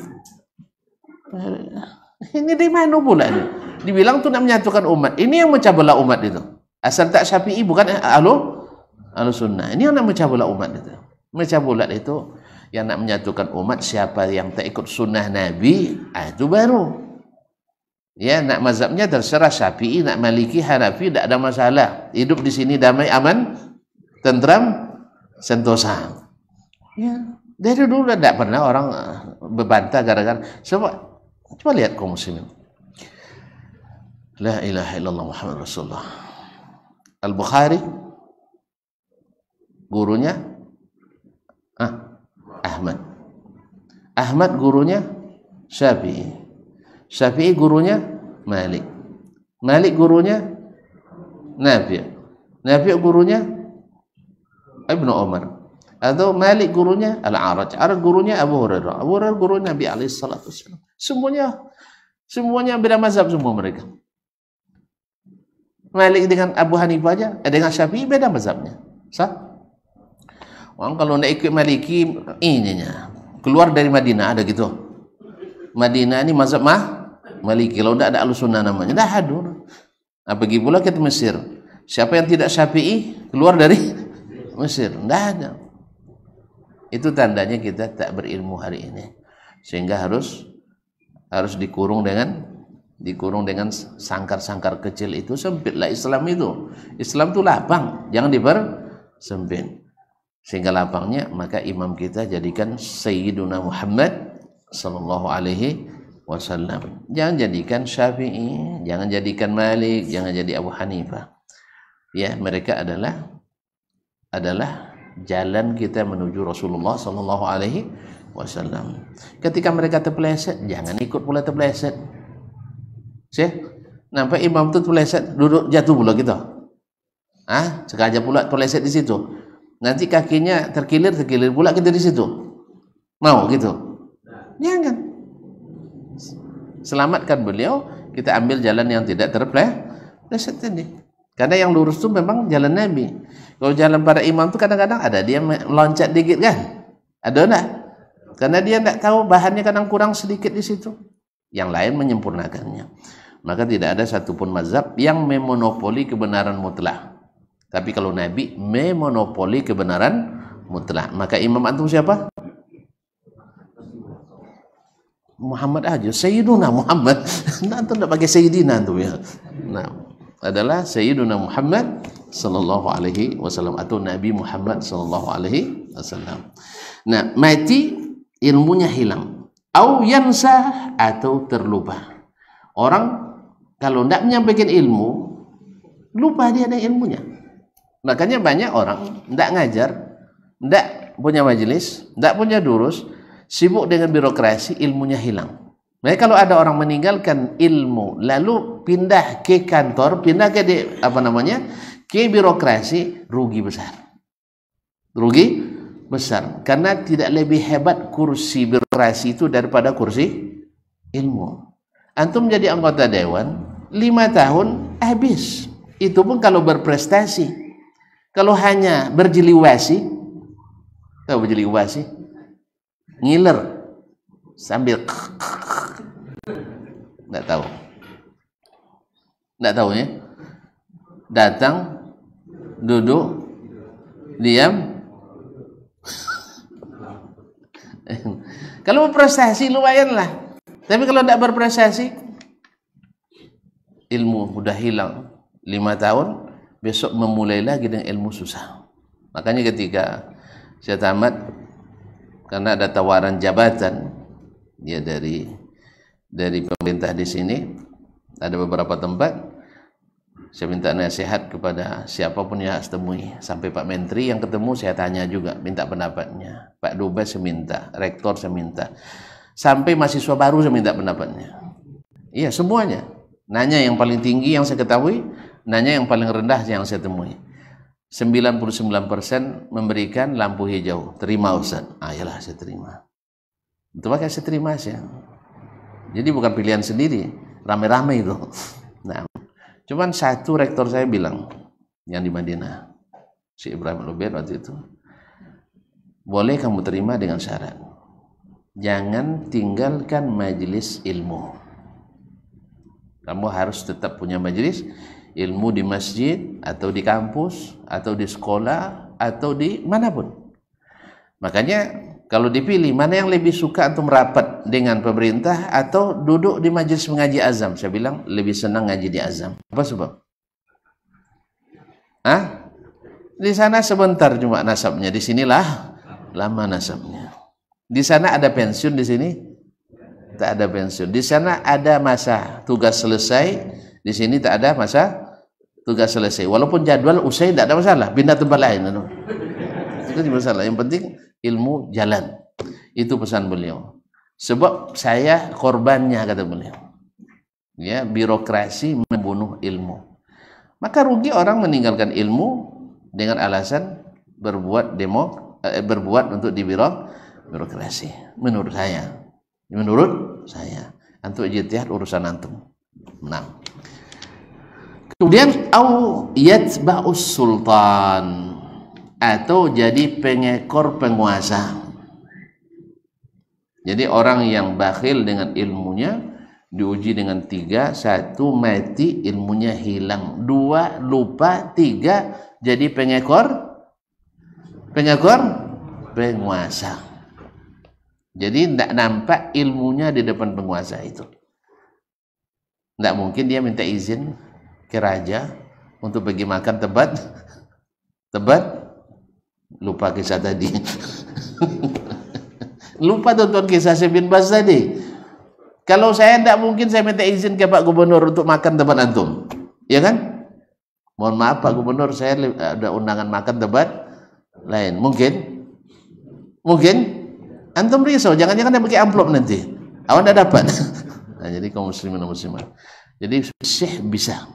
Ini di mana pula ini? Dibilang tuh nak menyatukan umat. Ini yang mecah umat itu. Asal tak Syafi'i bukan alu alu sunnah. Ini yang nak mecah umat itu. Mecah itu yang nak menyatukan umat siapa yang tak ikut sunnah Nabi, ah itu baru. Ya, nak mazhabnya terserah Syafi'i, nak Maliki, Hanafi, tidak ada masalah. Hidup di sini damai, aman, tentram, sentosa ya dari dulu tidak pernah orang eh, berbantah gara-gara coba coba lihat kaum muslimin la ilaha illallah Muhammad Rasulullah Al Bukhari gurunya ah, Ahmad Ahmad gurunya Syafi'i Syafi'i gurunya Malik Malik gurunya Nabi, Nabi gurunya Ibnu Umar atau Malik gurunya Al-Araj, Araj gurunya Abu Hurairah, Abu Hurairah gurunya Nabi alaihi salatu wasallam. Semuanya semuanya beda mazhab semua mereka. Malik dengan Abu Hanifah aja, eh, dengan Syafi'i beda mazhabnya. Sah? Orang kalau nak ikut Maliki ininya keluar dari Madinah ada gitu. Madinah ini mazhab mah Maliki. Kalau tidak ada alusunah namanya. Dah hadur. Nah, pergi pula ke Mesir. Siapa yang tidak Syafi'i keluar dari Mesir tidak ada itu tandanya kita tak berilmu hari ini sehingga harus harus dikurung dengan dikurung dengan sangkar-sangkar kecil itu sempitlah Islam itu Islam itu lapang jangan dipersempit sehingga lapangnya maka imam kita jadikan Sayyiduna Muhammad sallallahu alaihi wasallam jangan jadikan Syafi'i jangan jadikan Malik jangan jadi Abu Hanifah ya mereka adalah adalah jalan kita menuju Rasulullah Sallallahu Alaihi Wasallam. Ketika mereka terpeleset, jangan ikut pula terpeleset. Sih, nampak imam itu terpeleset, duduk jatuh pula gitu. Ah, sengaja pula terpeleset di situ. Nanti kakinya terkilir, terkilir pula kita di situ. Mau gitu? Jangan. Selamatkan beliau, kita ambil jalan yang tidak terpeleset tadi. Karena yang lurus itu memang jalan Nabi. Kalau jalan pada imam tu kadang-kadang ada dia meloncat dikit kan? Ada enggak? Karena dia enggak tahu bahannya kadang kurang sedikit di situ. Yang lain menyempurnakannya. Maka tidak ada satupun mazhab yang memonopoli kebenaran mutlak. Tapi kalau Nabi memonopoli kebenaran mutlak. Maka imam antum siapa? Muhammad aja. Sayyiduna Muhammad. Nah, antum enggak pakai Sayyidina antum ya. Nah adalah Sayyiduna Muhammad sallallahu alaihi wasallam atau Nabi Muhammad sallallahu alaihi wasallam. Nah, mati ilmunya hilang. Au yansa atau terlupa. Orang kalau tidak menyampaikan ilmu, lupa dia ada ilmunya. Makanya banyak orang tidak ngajar, tidak punya majelis, tidak punya durus, sibuk dengan birokrasi, ilmunya hilang. Makanya nah, kalau ada orang meninggalkan ilmu, lalu pindah ke kantor, pindah ke di, apa namanya? ke birokrasi rugi besar. Rugi besar karena tidak lebih hebat kursi birokrasi itu daripada kursi ilmu. Antum jadi anggota dewan lima tahun habis. Itu pun kalau berprestasi. Kalau hanya berjeliwasi tahu berjeliwasi Ngiler sambil tidak tahu. Tidak tahu ya. Datang, duduk, diam. kalau berprestasi lumayan lah. Tapi kalau tidak berprestasi, ilmu sudah hilang lima tahun, besok memulai lagi dengan ilmu susah. Makanya ketika saya tamat karena ada tawaran jabatan ya dari dari pemerintah di sini ada beberapa tempat saya minta nasihat kepada siapapun yang harus temui sampai Pak Menteri yang ketemu saya tanya juga minta pendapatnya Pak Dubes saya minta rektor saya minta sampai mahasiswa baru saya minta pendapatnya iya semuanya nanya yang paling tinggi yang saya ketahui nanya yang paling rendah yang saya temui 99% memberikan lampu hijau terima Ustaz ayolah ah, saya terima itu makanya saya terima saya jadi bukan pilihan sendiri rame-rame itu nah cuman satu rektor saya bilang yang di Madinah si Ibrahim Lubir waktu itu boleh kamu terima dengan syarat jangan tinggalkan majelis ilmu kamu harus tetap punya majelis ilmu di masjid atau di kampus atau di sekolah atau di manapun makanya kalau dipilih, mana yang lebih suka untuk merapat dengan pemerintah atau duduk di majelis mengaji azam? Saya bilang lebih senang ngaji di azam. Apa sebab? Ah, Di sana sebentar cuma nasabnya, di sinilah lama nasabnya. Di sana ada pensiun, di sini tak ada pensiun. Di sana ada masa tugas selesai, di sini tak ada masa tugas selesai. Walaupun jadwal usai tidak ada masalah, pindah tempat lain. Anu. Itu tidak masalah. Yang penting ilmu jalan. Itu pesan beliau. Sebab saya korbannya kata beliau. Ya, birokrasi membunuh ilmu. Maka rugi orang meninggalkan ilmu dengan alasan berbuat demo eh, berbuat untuk di biro birokrasi. Menurut saya. Menurut saya. untuk jihad urusan antum. Menang. Kemudian au yatba'us sultan atau jadi pengekor penguasa. Jadi orang yang bakhil dengan ilmunya diuji dengan tiga, satu mati ilmunya hilang, dua lupa, tiga jadi pengekor, pengekor, penguasa. Jadi tidak nampak ilmunya di depan penguasa itu. Tidak mungkin dia minta izin ke raja untuk pergi makan tebat, tebat lupa kisah tadi lupa tonton kisah Syekh bin Bas tadi kalau saya tidak mungkin saya minta izin ke Pak Gubernur untuk makan tempat antum ya kan mohon maaf Pak Gubernur saya ada undangan makan tempat lain mungkin mungkin antum risau jangan-jangan dia pakai amplop nanti awan tidak dapat nah, jadi kaum muslimin muslimat jadi Syekh bisa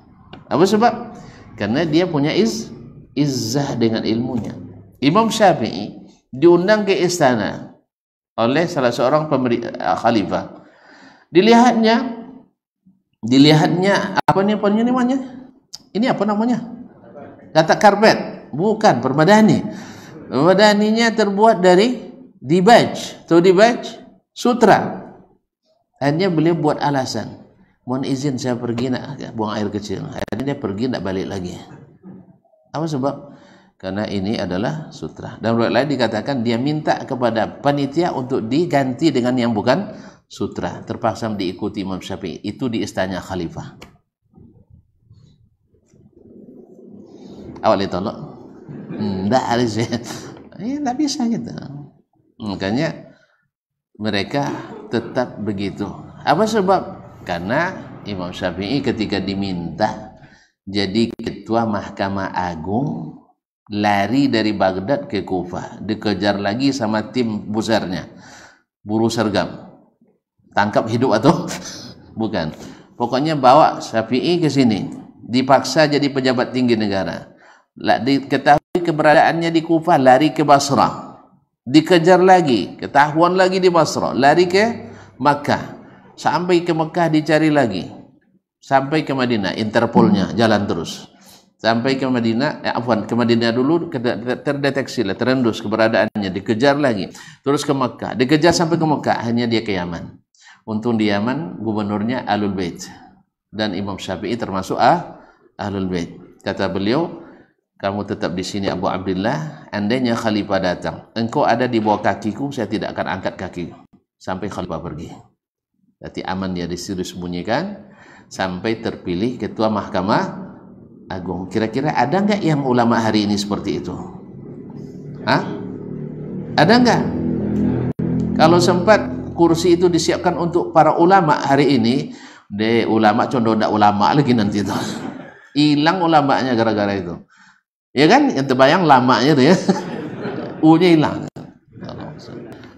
apa sebab karena dia punya iz izah dengan ilmunya Imam Syafi'i diundang ke istana oleh salah seorang pemberi, uh, khalifah. Dilihatnya dilihatnya apa nih apa namanya? Ini apa namanya? Kata karpet, bukan permadani. Permadaninya terbuat dari dibaj, tuh dibaj sutra. Hanya beliau buat alasan. Mohon izin saya pergi nak buang air kecil. Akhirnya dia pergi tidak balik lagi. Apa sebab? karena ini adalah sutra. Dan riwayat lain dikatakan dia minta kepada panitia untuk diganti dengan yang bukan sutra. Terpaksa diikuti Imam Syafi'i. Itu di istana khalifah. Awal itu loh. tidak harus ya. tidak bisa gitu. Makanya mereka tetap begitu. Apa sebab? Karena Imam Syafi'i ketika diminta jadi ketua Mahkamah Agung lari dari Baghdad ke Kufah dikejar lagi sama tim busarnya buru sergam tangkap hidup atau bukan pokoknya bawa Syafi'i ke sini dipaksa jadi pejabat tinggi negara diketahui keberadaannya di Kufah lari ke Basra dikejar lagi ketahuan lagi di Basra lari ke Makkah sampai ke Mekah dicari lagi sampai ke Madinah Interpolnya jalan terus sampai ke Madinah, eh, afwan, ke Madinah dulu terdeteksi lah, terendus keberadaannya, dikejar lagi, terus ke Mekah, dikejar sampai ke Mekah, hanya dia ke Yaman. Untung di Yaman gubernurnya Alul Bait dan Imam Syafi'i termasuk ah, Ahlul Bait. Kata beliau, kamu tetap di sini Abu Abdullah, andainya khalifah datang, engkau ada di bawah kakiku, saya tidak akan angkat kaki sampai khalifah pergi. Jadi aman dia di sini sembunyikan sampai terpilih ketua mahkamah Agung. Kira-kira ada nggak yang ulama hari ini seperti itu? Hah? Ada nggak? Kalau sempat kursi itu disiapkan untuk para ulama hari ini, deh ulama condong dak ulama lagi nanti itu. Hilang ulamanya gara-gara itu. Ya kan? Yang terbayang lamanya itu ya. U-nya hilang.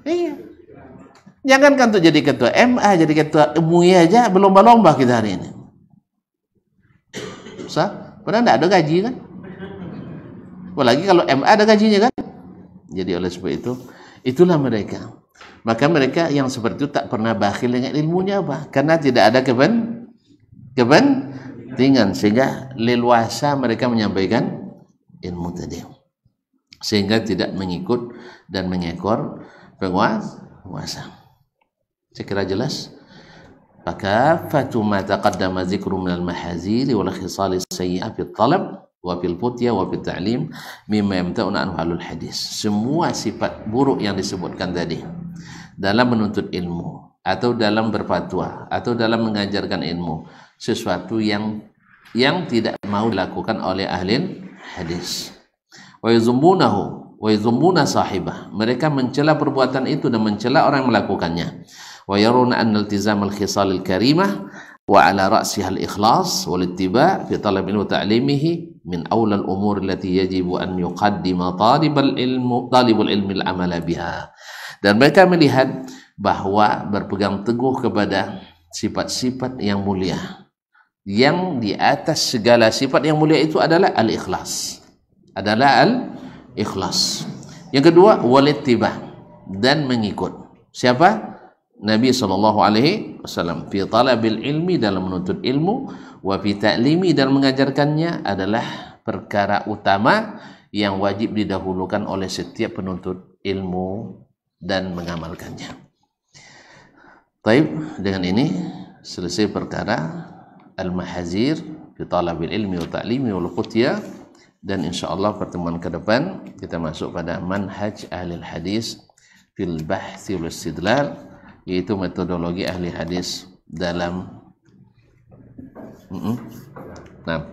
Iya. Jangankan untuk jadi ketua MA, jadi ketua MUI aja belum lomba kita hari ini. usah? Padahal tidak ada gaji kan? Apalagi kalau MA ada gajinya kan? Jadi oleh sebab itu, itulah mereka. Maka mereka yang seperti itu tak pernah bakhil dengan ilmunya apa? Karena tidak ada keben keben, tingan. sehingga leluasa mereka menyampaikan ilmu tadi. Sehingga tidak mengikut dan mengekor penguasa. Saya kira jelas. فكافة ما تقدم ذكر من المحاذير والخصال السيئة في الطلب wabil futya wabil التعليم مما yamta'una anhu أهل الحديث. semua sifat buruk yang disebutkan tadi dalam menuntut ilmu atau dalam berfatwa atau dalam mengajarkan ilmu sesuatu yang yang tidak mau dilakukan oleh ahli hadis wa yuzumbunahu wa yuzumbuna sahibah mereka mencela perbuatan itu dan mencela orang yang melakukannya wa yaruna an iltizam al khisal al karimah wa ala ra'siha al ikhlas wal ittiba' fi talab ilmi ta'limihi min awla al umur allati yajibu an yuqaddima talibal ilmu talibul ilmi al amala biha dan mereka melihat bahwa berpegang teguh kepada sifat-sifat yang mulia yang di atas segala sifat yang mulia itu adalah al-ikhlas adalah al-ikhlas yang kedua walitibah dan mengikut siapa? Nabi sallallahu Alaihi Wasallam fi talabil ilmi dalam menuntut ilmu wa fi ta'limi dalam mengajarkannya adalah perkara utama yang wajib didahulukan oleh setiap penuntut ilmu dan mengamalkannya. Taib dengan ini selesai perkara al-mahazir fi talabil ilmi wa ta'limi wal qutya dan insyaallah pertemuan ke depan kita masuk pada manhaj ahli hadis fil bahthi wal istidlal yaitu metodologi ahli hadis dalam mm -mm. nah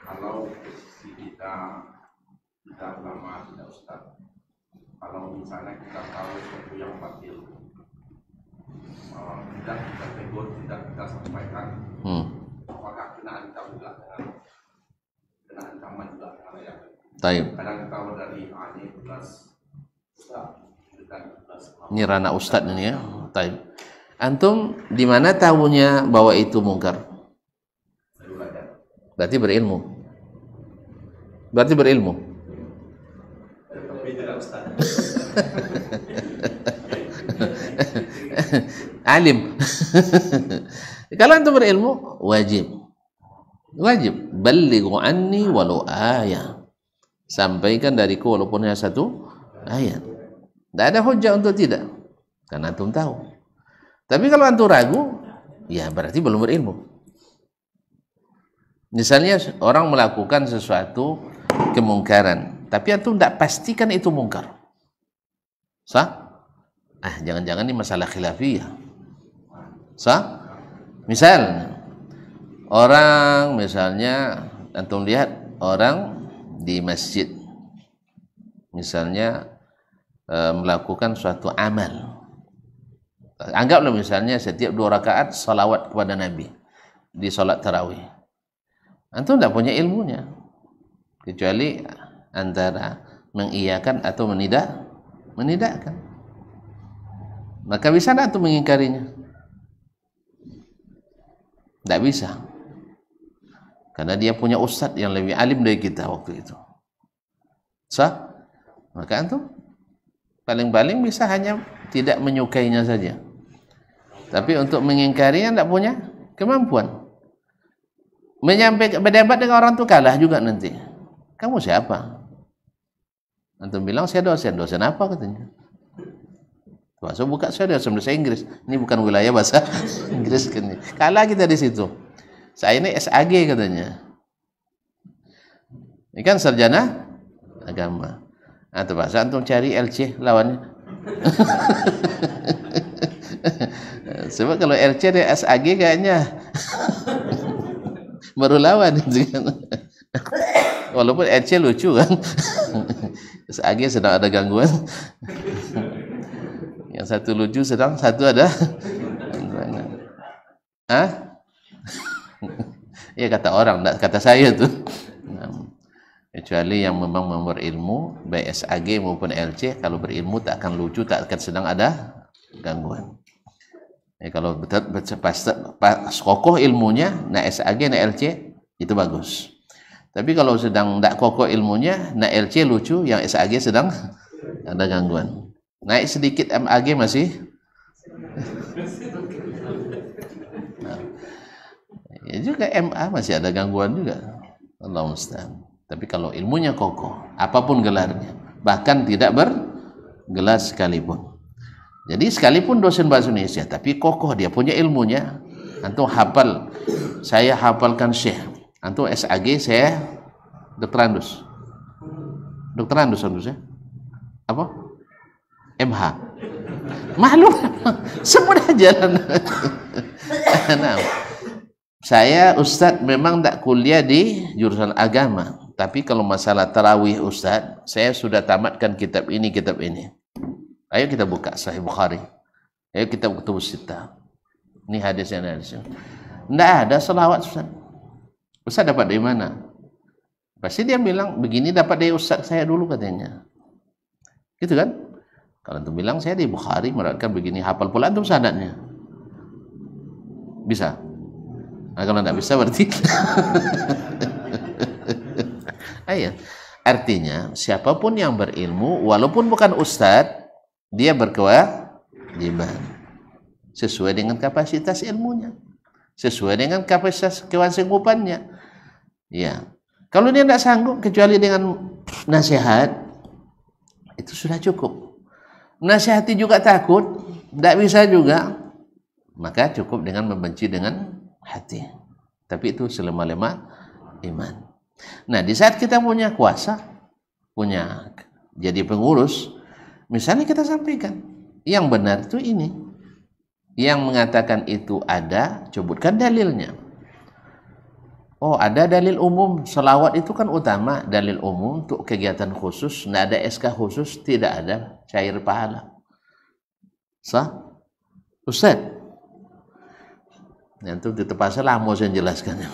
kalau kita kita lama tidak Ustaz kalau misalnya kita tahu sesuatu yang batil eh, tidak kita tegur tidak kita sampaikan hmm. apakah kena ancam juga kena ancaman juga karena ya Taib. kadang kita dari ahli plus. Ustaz ini rana Ustad ini ya. Taib. Antum di mana tahunya bahwa itu mungkar? Berarti berilmu. Berarti berilmu. Alim. Kalau antum berilmu wajib wajib balighu anni walau ayat sampaikan dariku walaupun hanya satu ayat tidak ada hujah untuk tidak. Karena antum tahu. Tapi kalau antum ragu, ya berarti belum berilmu. Misalnya orang melakukan sesuatu kemungkaran, tapi antum tidak pastikan itu mungkar. Sah? Ah, jangan-jangan ini masalah khilafiyah. Sah? Misal, orang misalnya, antum lihat orang di masjid. Misalnya e, melakukan suatu amal. Anggaplah misalnya setiap dua rakaat salawat kepada Nabi di salat tarawih. Antum tidak punya ilmunya kecuali antara mengiyakan atau menidak menidakkan. Maka bisa tidak antum mengingkarinya? Tidak bisa. Karena dia punya ustadz yang lebih alim dari kita waktu itu. Sah? Maka antum Paling-paling bisa hanya tidak menyukainya saja. Tapi untuk mengingkarinya tidak punya kemampuan. Menyampaikan berdebat dengan orang itu kalah juga nanti. Kamu siapa? Antum bilang saya dosen. Dosen apa katanya? Bahasa buka saya dosen bahasa Inggris. Ini bukan wilayah bahasa Inggris kan. Kalah kita di situ. Saya ini SAG katanya. Ini kan sarjana agama atau ah, bahasa antum cari LC lawannya sebab kalau LC dari SAG kayaknya baru lawan walaupun LC lucu kan SAG sedang ada gangguan yang satu lucu sedang satu ada Ah? ya kata orang, kata saya tuh. Nah, kecuali yang memang ilmu baik SAG maupun LC kalau berilmu tak akan lucu tak akan sedang ada gangguan ya, kalau betul, betul pas, pas kokoh ilmunya nah SAG nah LC itu bagus tapi kalau sedang tidak kokoh ilmunya nah LC lucu yang SAG sedang ada gangguan naik sedikit MAG masih nah, ya juga MA masih ada gangguan juga Allah mustahil tapi kalau ilmunya kokoh, apapun gelarnya, bahkan tidak bergelar sekalipun. Jadi sekalipun dosen bahasa Indonesia, tapi kokoh dia punya ilmunya. Antum hafal, saya hafalkan Syekh. Antum SAG saya Andus, dokter Andus ya. Apa? MH. Maklum, semua jalan. nah, saya Ustadz memang tak kuliah di jurusan agama tapi kalau masalah tarawih Ustaz, saya sudah tamatkan kitab ini, kitab ini. Ayo kita buka Sahih Bukhari. Ayo kita ketemu Sita. Ini hadisnya, yang hadisnya. Tidak ada selawat Ustaz. Ustaz dapat dari mana? Pasti dia bilang, begini dapat dari Ustaz saya dulu katanya. Gitu kan? Kalau itu bilang, saya di Bukhari meratkan begini, hafal pula itu sanadnya. Bisa? Nah, kalau tidak bisa berarti ayat. Ah, Artinya, siapapun yang berilmu, walaupun bukan ustadz, dia berkewajiban sesuai dengan kapasitas ilmunya, sesuai dengan kapasitas kewasanggupannya. Ya, kalau dia tidak sanggup kecuali dengan nasihat, itu sudah cukup. Nasihati juga takut, tidak bisa juga, maka cukup dengan membenci dengan hati. Tapi itu selama lemah iman. Nah, di saat kita punya kuasa, punya jadi pengurus, misalnya kita sampaikan, yang benar itu ini. Yang mengatakan itu ada, cobutkan dalilnya. Oh, ada dalil umum. Selawat itu kan utama dalil umum untuk kegiatan khusus. Tidak ada SK khusus, tidak ada cair pahala. Sah? Ustaz? Nanti tetap salah mau saya jelaskannya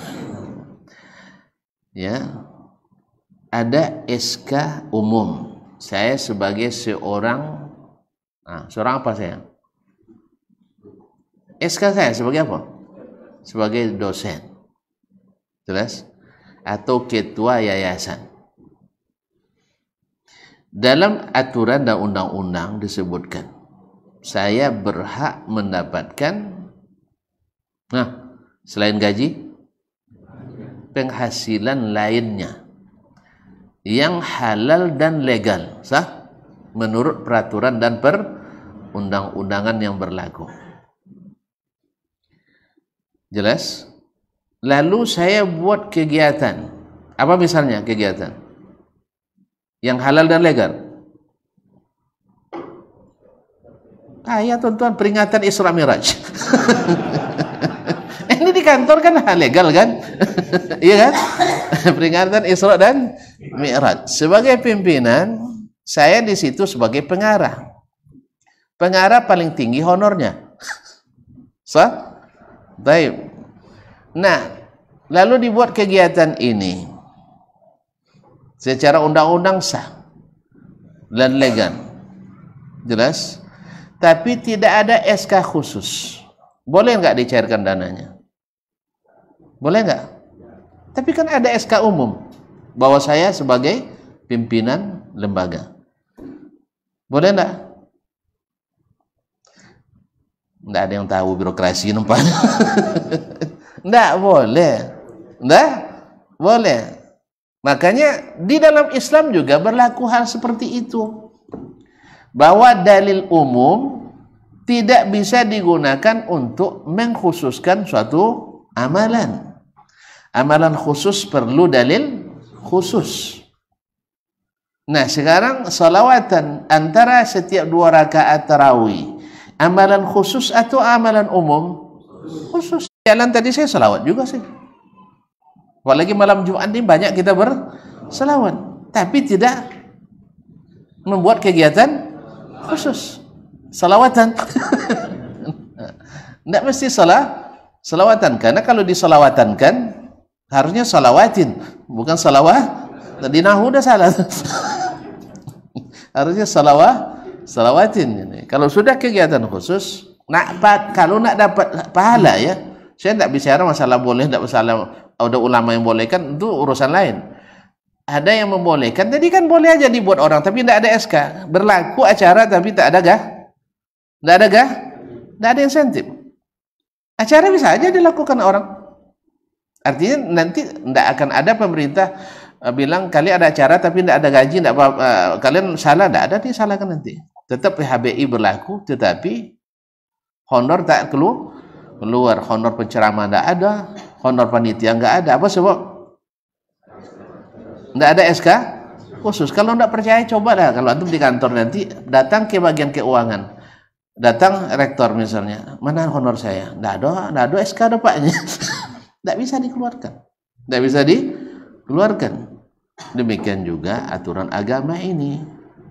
ya ada SK umum saya sebagai seorang nah, seorang apa saya SK saya sebagai apa sebagai dosen jelas atau ketua yayasan dalam aturan dan undang-undang disebutkan saya berhak mendapatkan nah selain gaji penghasilan lainnya yang halal dan legal sah menurut peraturan dan perundang-undangan yang berlaku jelas lalu saya buat kegiatan apa misalnya kegiatan yang halal dan legal kaya tuan-tuan peringatan Isra Miraj kantor kan legal kan? iya kan? Peringatan Isra dan Mi'raj. Sebagai pimpinan, saya di situ sebagai pengarah. Pengarah paling tinggi honornya. So? Baik. Nah, lalu dibuat kegiatan ini secara undang-undang sah dan legal. Jelas? Tapi tidak ada SK khusus. Boleh nggak dicairkan dananya? Boleh nggak? Tapi kan ada SK umum bahwa saya sebagai pimpinan lembaga. Boleh nggak? Nggak ada yang tahu birokrasi numpang. nggak boleh. Nggak boleh. Makanya di dalam Islam juga berlaku hal seperti itu. Bahwa dalil umum tidak bisa digunakan untuk mengkhususkan suatu amalan. Amalan khusus perlu dalil khusus. Nah sekarang salawatan antara setiap dua rakaat tarawih. Amalan khusus atau amalan umum? Khusus. Jalan tadi saya salawat juga sih. Apalagi malam Jumat ini banyak kita bersalawat. Tapi tidak membuat kegiatan khusus. Salawatan. Tidak mesti salah salawatan. Karena kalau disalawatankan, Harusnya salawatin, bukan salawah. Tadi nahu udah salah. Harusnya salawah, salawatin. Ini. Kalau sudah kegiatan khusus, nak kalau nak dapat pahala ya, saya tidak bicara masalah boleh, tidak masalah ada ulama yang bolehkan, itu urusan lain. Ada yang membolehkan, jadi kan boleh aja dibuat orang, tapi tidak ada SK. Berlaku acara tapi tak ada gah? Tidak ada gah? Tidak ada insentif. Acara bisa aja dilakukan orang Artinya nanti tidak akan ada pemerintah eh, bilang kalian ada acara tapi tidak ada gaji, tidak apa, uh, kalian salah tidak ada disalahkan nanti. Tetap PHBI berlaku, tetapi honor tak keluar, keluar honor penceramah tidak ada, honor panitia nggak ada. Apa sebab? Tidak ada SK khusus. Kalau tidak percaya coba dah. Kalau antum di kantor nanti datang ke bagian keuangan, datang rektor misalnya, mana honor saya? Tidak ada, tidak ada SK ada paknya. Tidak bisa dikeluarkan. Tidak bisa dikeluarkan. Demikian juga aturan agama ini.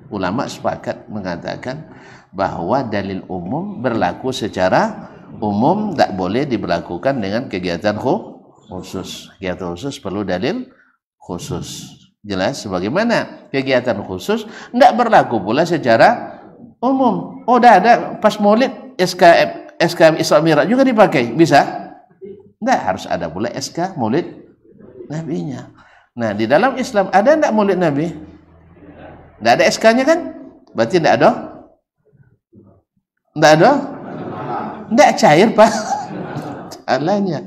Ulama sepakat mengatakan bahwa dalil umum berlaku secara umum tak boleh diberlakukan dengan kegiatan khusus. Kegiatan khusus perlu dalil khusus. Jelas sebagaimana kegiatan khusus tidak berlaku pula secara umum. Oh, dah ada pas Maulid SKM SKM Isra Mi'raj juga dipakai, bisa? Enggak harus ada pula SK Maulid Nabinya. Nah, di dalam Islam ada enggak Maulid Nabi? Enggak ada SK-nya kan? Berarti enggak ada. Enggak ada. Enggak cair, Pak. Alanya.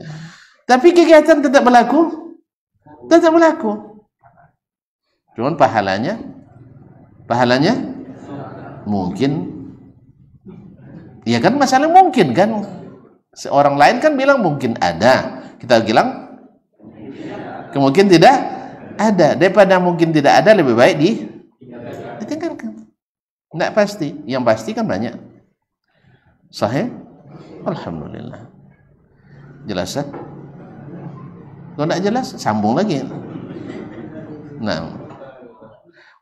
Tapi kegiatan tetap berlaku. Tetap berlaku. Cuman pahalanya pahalanya mungkin ya kan masalah mungkin kan Seorang lain kan bilang mungkin ada. Kita bilang kemungkin tidak ada. Daripada mungkin tidak ada lebih baik di ditinggalkan. Tidak pasti. Yang pasti kan banyak. Sahih? Alhamdulillah. Jelas ya? Kalau tidak jelas, sambung lagi. Nah.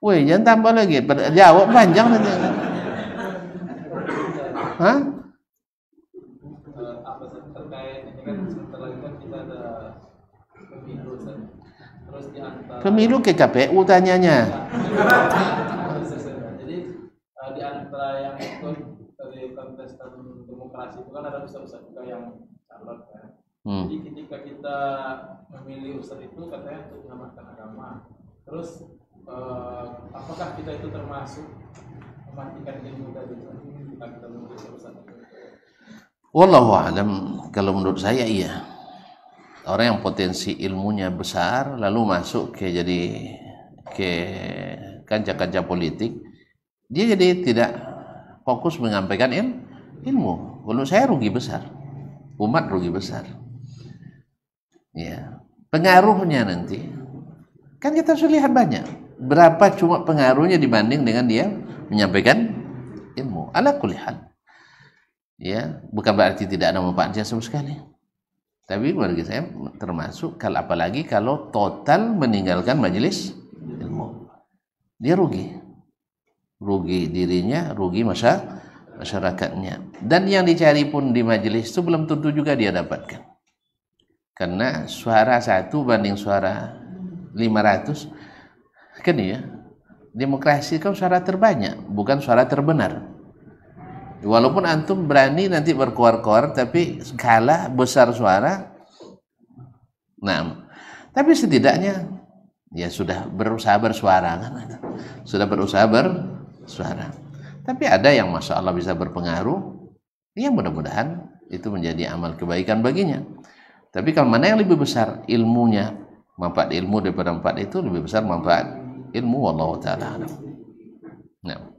Woi, jangan tambah lagi. Jawab panjang nanti. Hah? kan pemilu ke KPU tanyanya jadi eh, di antara yang ikut dari kontestan demokrasi itu kan ada ustadz-ustadz juga yang calon kan ya. hmm. jadi ketika kita memilih ustadz itu katanya untuk mengamalkan agama terus eh, apakah kita itu termasuk mematikan ilmu dari itu kita Wallahu alam kalau menurut saya iya. Orang yang potensi ilmunya besar lalu masuk ke jadi ke kancah-kancah politik, dia jadi tidak fokus menyampaikan il, ilmu. Kalau saya rugi besar. Umat rugi besar. Ya. Pengaruhnya nanti kan kita sudah lihat banyak berapa cuma pengaruhnya dibanding dengan dia menyampaikan ilmu ala kulihat ya bukan berarti tidak ada manfaatnya sama sekali tapi bagi saya termasuk kalau apalagi kalau total meninggalkan majelis ilmu dia rugi rugi dirinya rugi masa masyarakatnya dan yang dicari pun di majelis itu belum tentu juga dia dapatkan karena suara satu banding suara 500 kan ya demokrasi kan suara terbanyak bukan suara terbenar Walaupun antum berani nanti berkuar-kuar, tapi kalah besar suara. Nah, tapi setidaknya ya sudah berusaha bersuara kan? Sudah berusaha bersuara. Tapi ada yang masya Allah bisa berpengaruh. Ya mudah-mudahan itu menjadi amal kebaikan baginya. Tapi kalau mana yang lebih besar ilmunya, manfaat ilmu daripada manfaat itu lebih besar manfaat ilmu. Allah taala. Nah.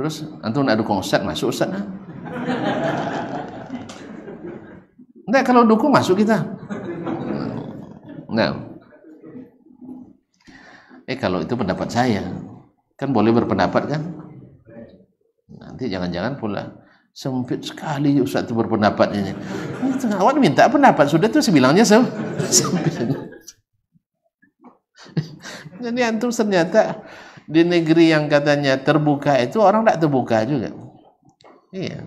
Terus antum nak dukung Ustaz, masuk Ustaz. Nah. Enggak kalau dukung masuk kita. Enggak. Eh kalau itu pendapat saya, kan boleh berpendapat kan? Nanti jangan-jangan pula sempit sekali Ustaz itu berpendapat ini. Awak minta pendapat sudah tuh sebilangnya se sempit. Jadi antum ternyata di negeri yang katanya terbuka itu orang tidak terbuka juga. Iya.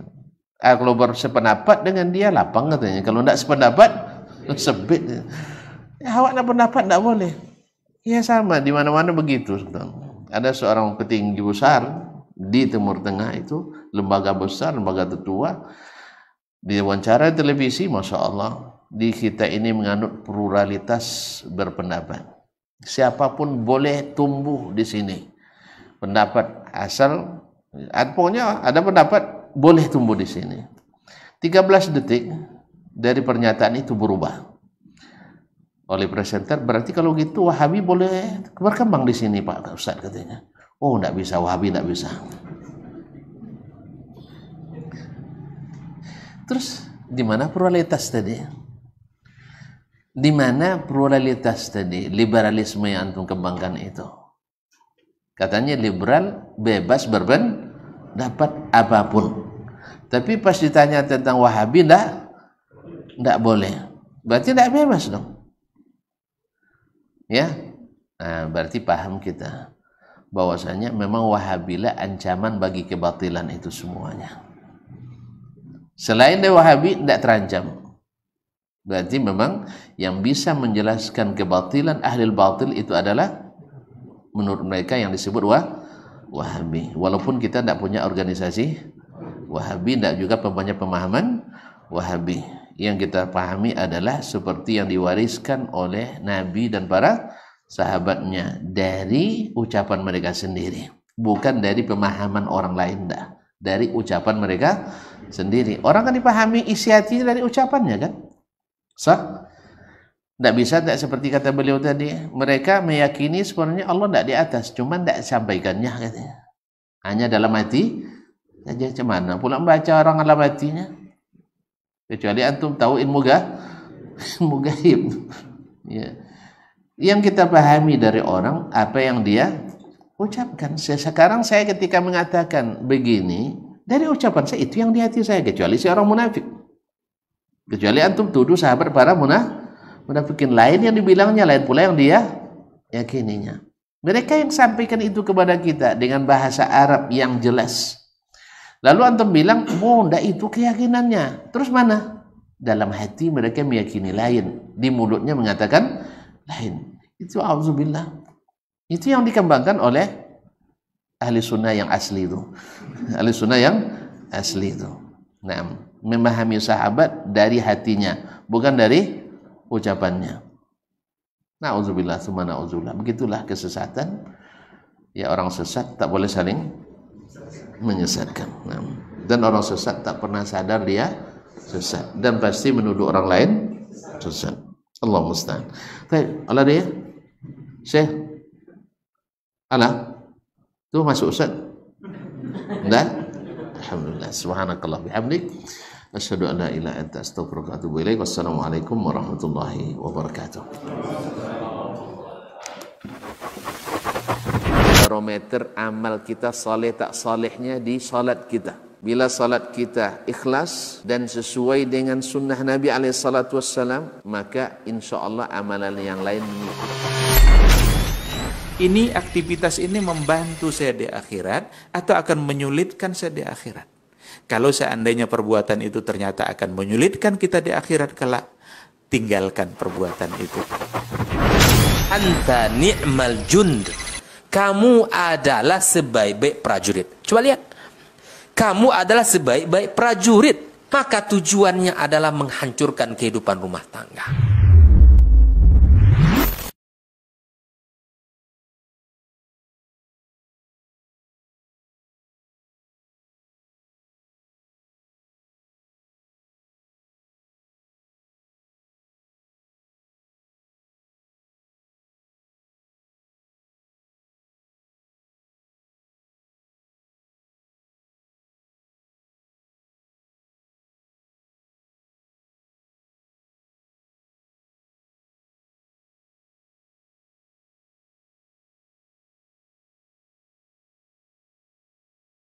Ah, kalau bersependapat dengan dia lapang katanya. Kalau tidak sependapat, sebit. Ya, awak nak pendapat tidak boleh. Ya sama, di mana-mana begitu. Ada seorang petinggi besar di Timur Tengah itu, lembaga besar, lembaga tertua, diwawancara televisi, Masya Allah, di kita ini menganut pluralitas berpendapat. Siapapun boleh tumbuh di sini pendapat asal pokoknya ada pendapat boleh tumbuh di sini 13 detik dari pernyataan itu berubah oleh presenter berarti kalau gitu Wahabi boleh berkembang di sini Pak Ustaz katanya oh tidak bisa Wahabi tidak bisa terus di mana pluralitas tadi di mana pluralitas tadi liberalisme yang antum kembangkan itu Katanya liberal bebas berben dapat apapun. Tapi pas ditanya tentang Wahabi ndak ndak boleh. Berarti ndak bebas dong. Ya. Nah, berarti paham kita bahwasanya memang Wahabila ancaman bagi kebatilan itu semuanya. Selain dari Wahabi ndak terancam. Berarti memang yang bisa menjelaskan kebatilan ahli batil itu adalah menurut mereka yang disebut wah Wahabi. Walaupun kita tidak punya organisasi Wahabi, tidak juga punya pemahaman Wahabi. Yang kita pahami adalah seperti yang diwariskan oleh Nabi dan para sahabatnya dari ucapan mereka sendiri, bukan dari pemahaman orang lain dah. Dari ucapan mereka sendiri. Orang kan dipahami isi hatinya dari ucapannya kan? Sah? Tidak bisa, tidak seperti kata beliau tadi. Mereka meyakini sebenarnya Allah tidak di atas, cuma tidak sampaikannya katanya. Hanya dalam hati saja cemana. Pula membaca orang dalam hatinya. Kecuali antum tahu ilmu gah, ilmu gaib. ya. Yang kita pahami dari orang apa yang dia ucapkan. Sekarang saya ketika mengatakan begini, dari ucapan saya itu yang di hati saya kecuali si orang munafik. Kecuali antum tuduh sahabat para munafik munafikin lain yang dibilangnya lain pula yang dia yakininya mereka yang sampaikan itu kepada kita dengan bahasa Arab yang jelas lalu antum bilang oh ndak itu keyakinannya terus mana dalam hati mereka meyakini lain di mulutnya mengatakan lain itu auzubillah itu yang dikembangkan oleh ahli sunnah yang asli itu ahli sunnah yang asli itu nah memahami sahabat dari hatinya bukan dari ucapannya. Nauzubillah summa nauzubillah. Begitulah kesesatan. Ya orang sesat tak boleh saling menyesatkan. Nah, dan orang sesat tak pernah sadar dia sesat dan pasti menuduh orang lain sesat. Allah musta'an. Baik, Allah dia. Syekh. Ala. Tu masuk Ustaz. Dan Alhamdulillah. Subhanakallah bihamdik. Asyhadu an la ilaha anta astaghfiruka wa atubu ilaik. Wassalamualaikum warahmatullahi wabarakatuh. Barometer amal kita saleh tak salehnya di salat kita. Bila salat kita ikhlas dan sesuai dengan sunnah Nabi SAW, maka insya Allah amalan yang lain mengikuti ini aktivitas ini membantu saya di akhirat atau akan menyulitkan saya di akhirat. Kalau seandainya perbuatan itu ternyata akan menyulitkan kita di akhirat kelak, tinggalkan perbuatan itu. Anta ni'mal jund. Kamu adalah sebaik-baik prajurit. Coba lihat. Kamu adalah sebaik-baik prajurit. Maka tujuannya adalah menghancurkan kehidupan rumah tangga.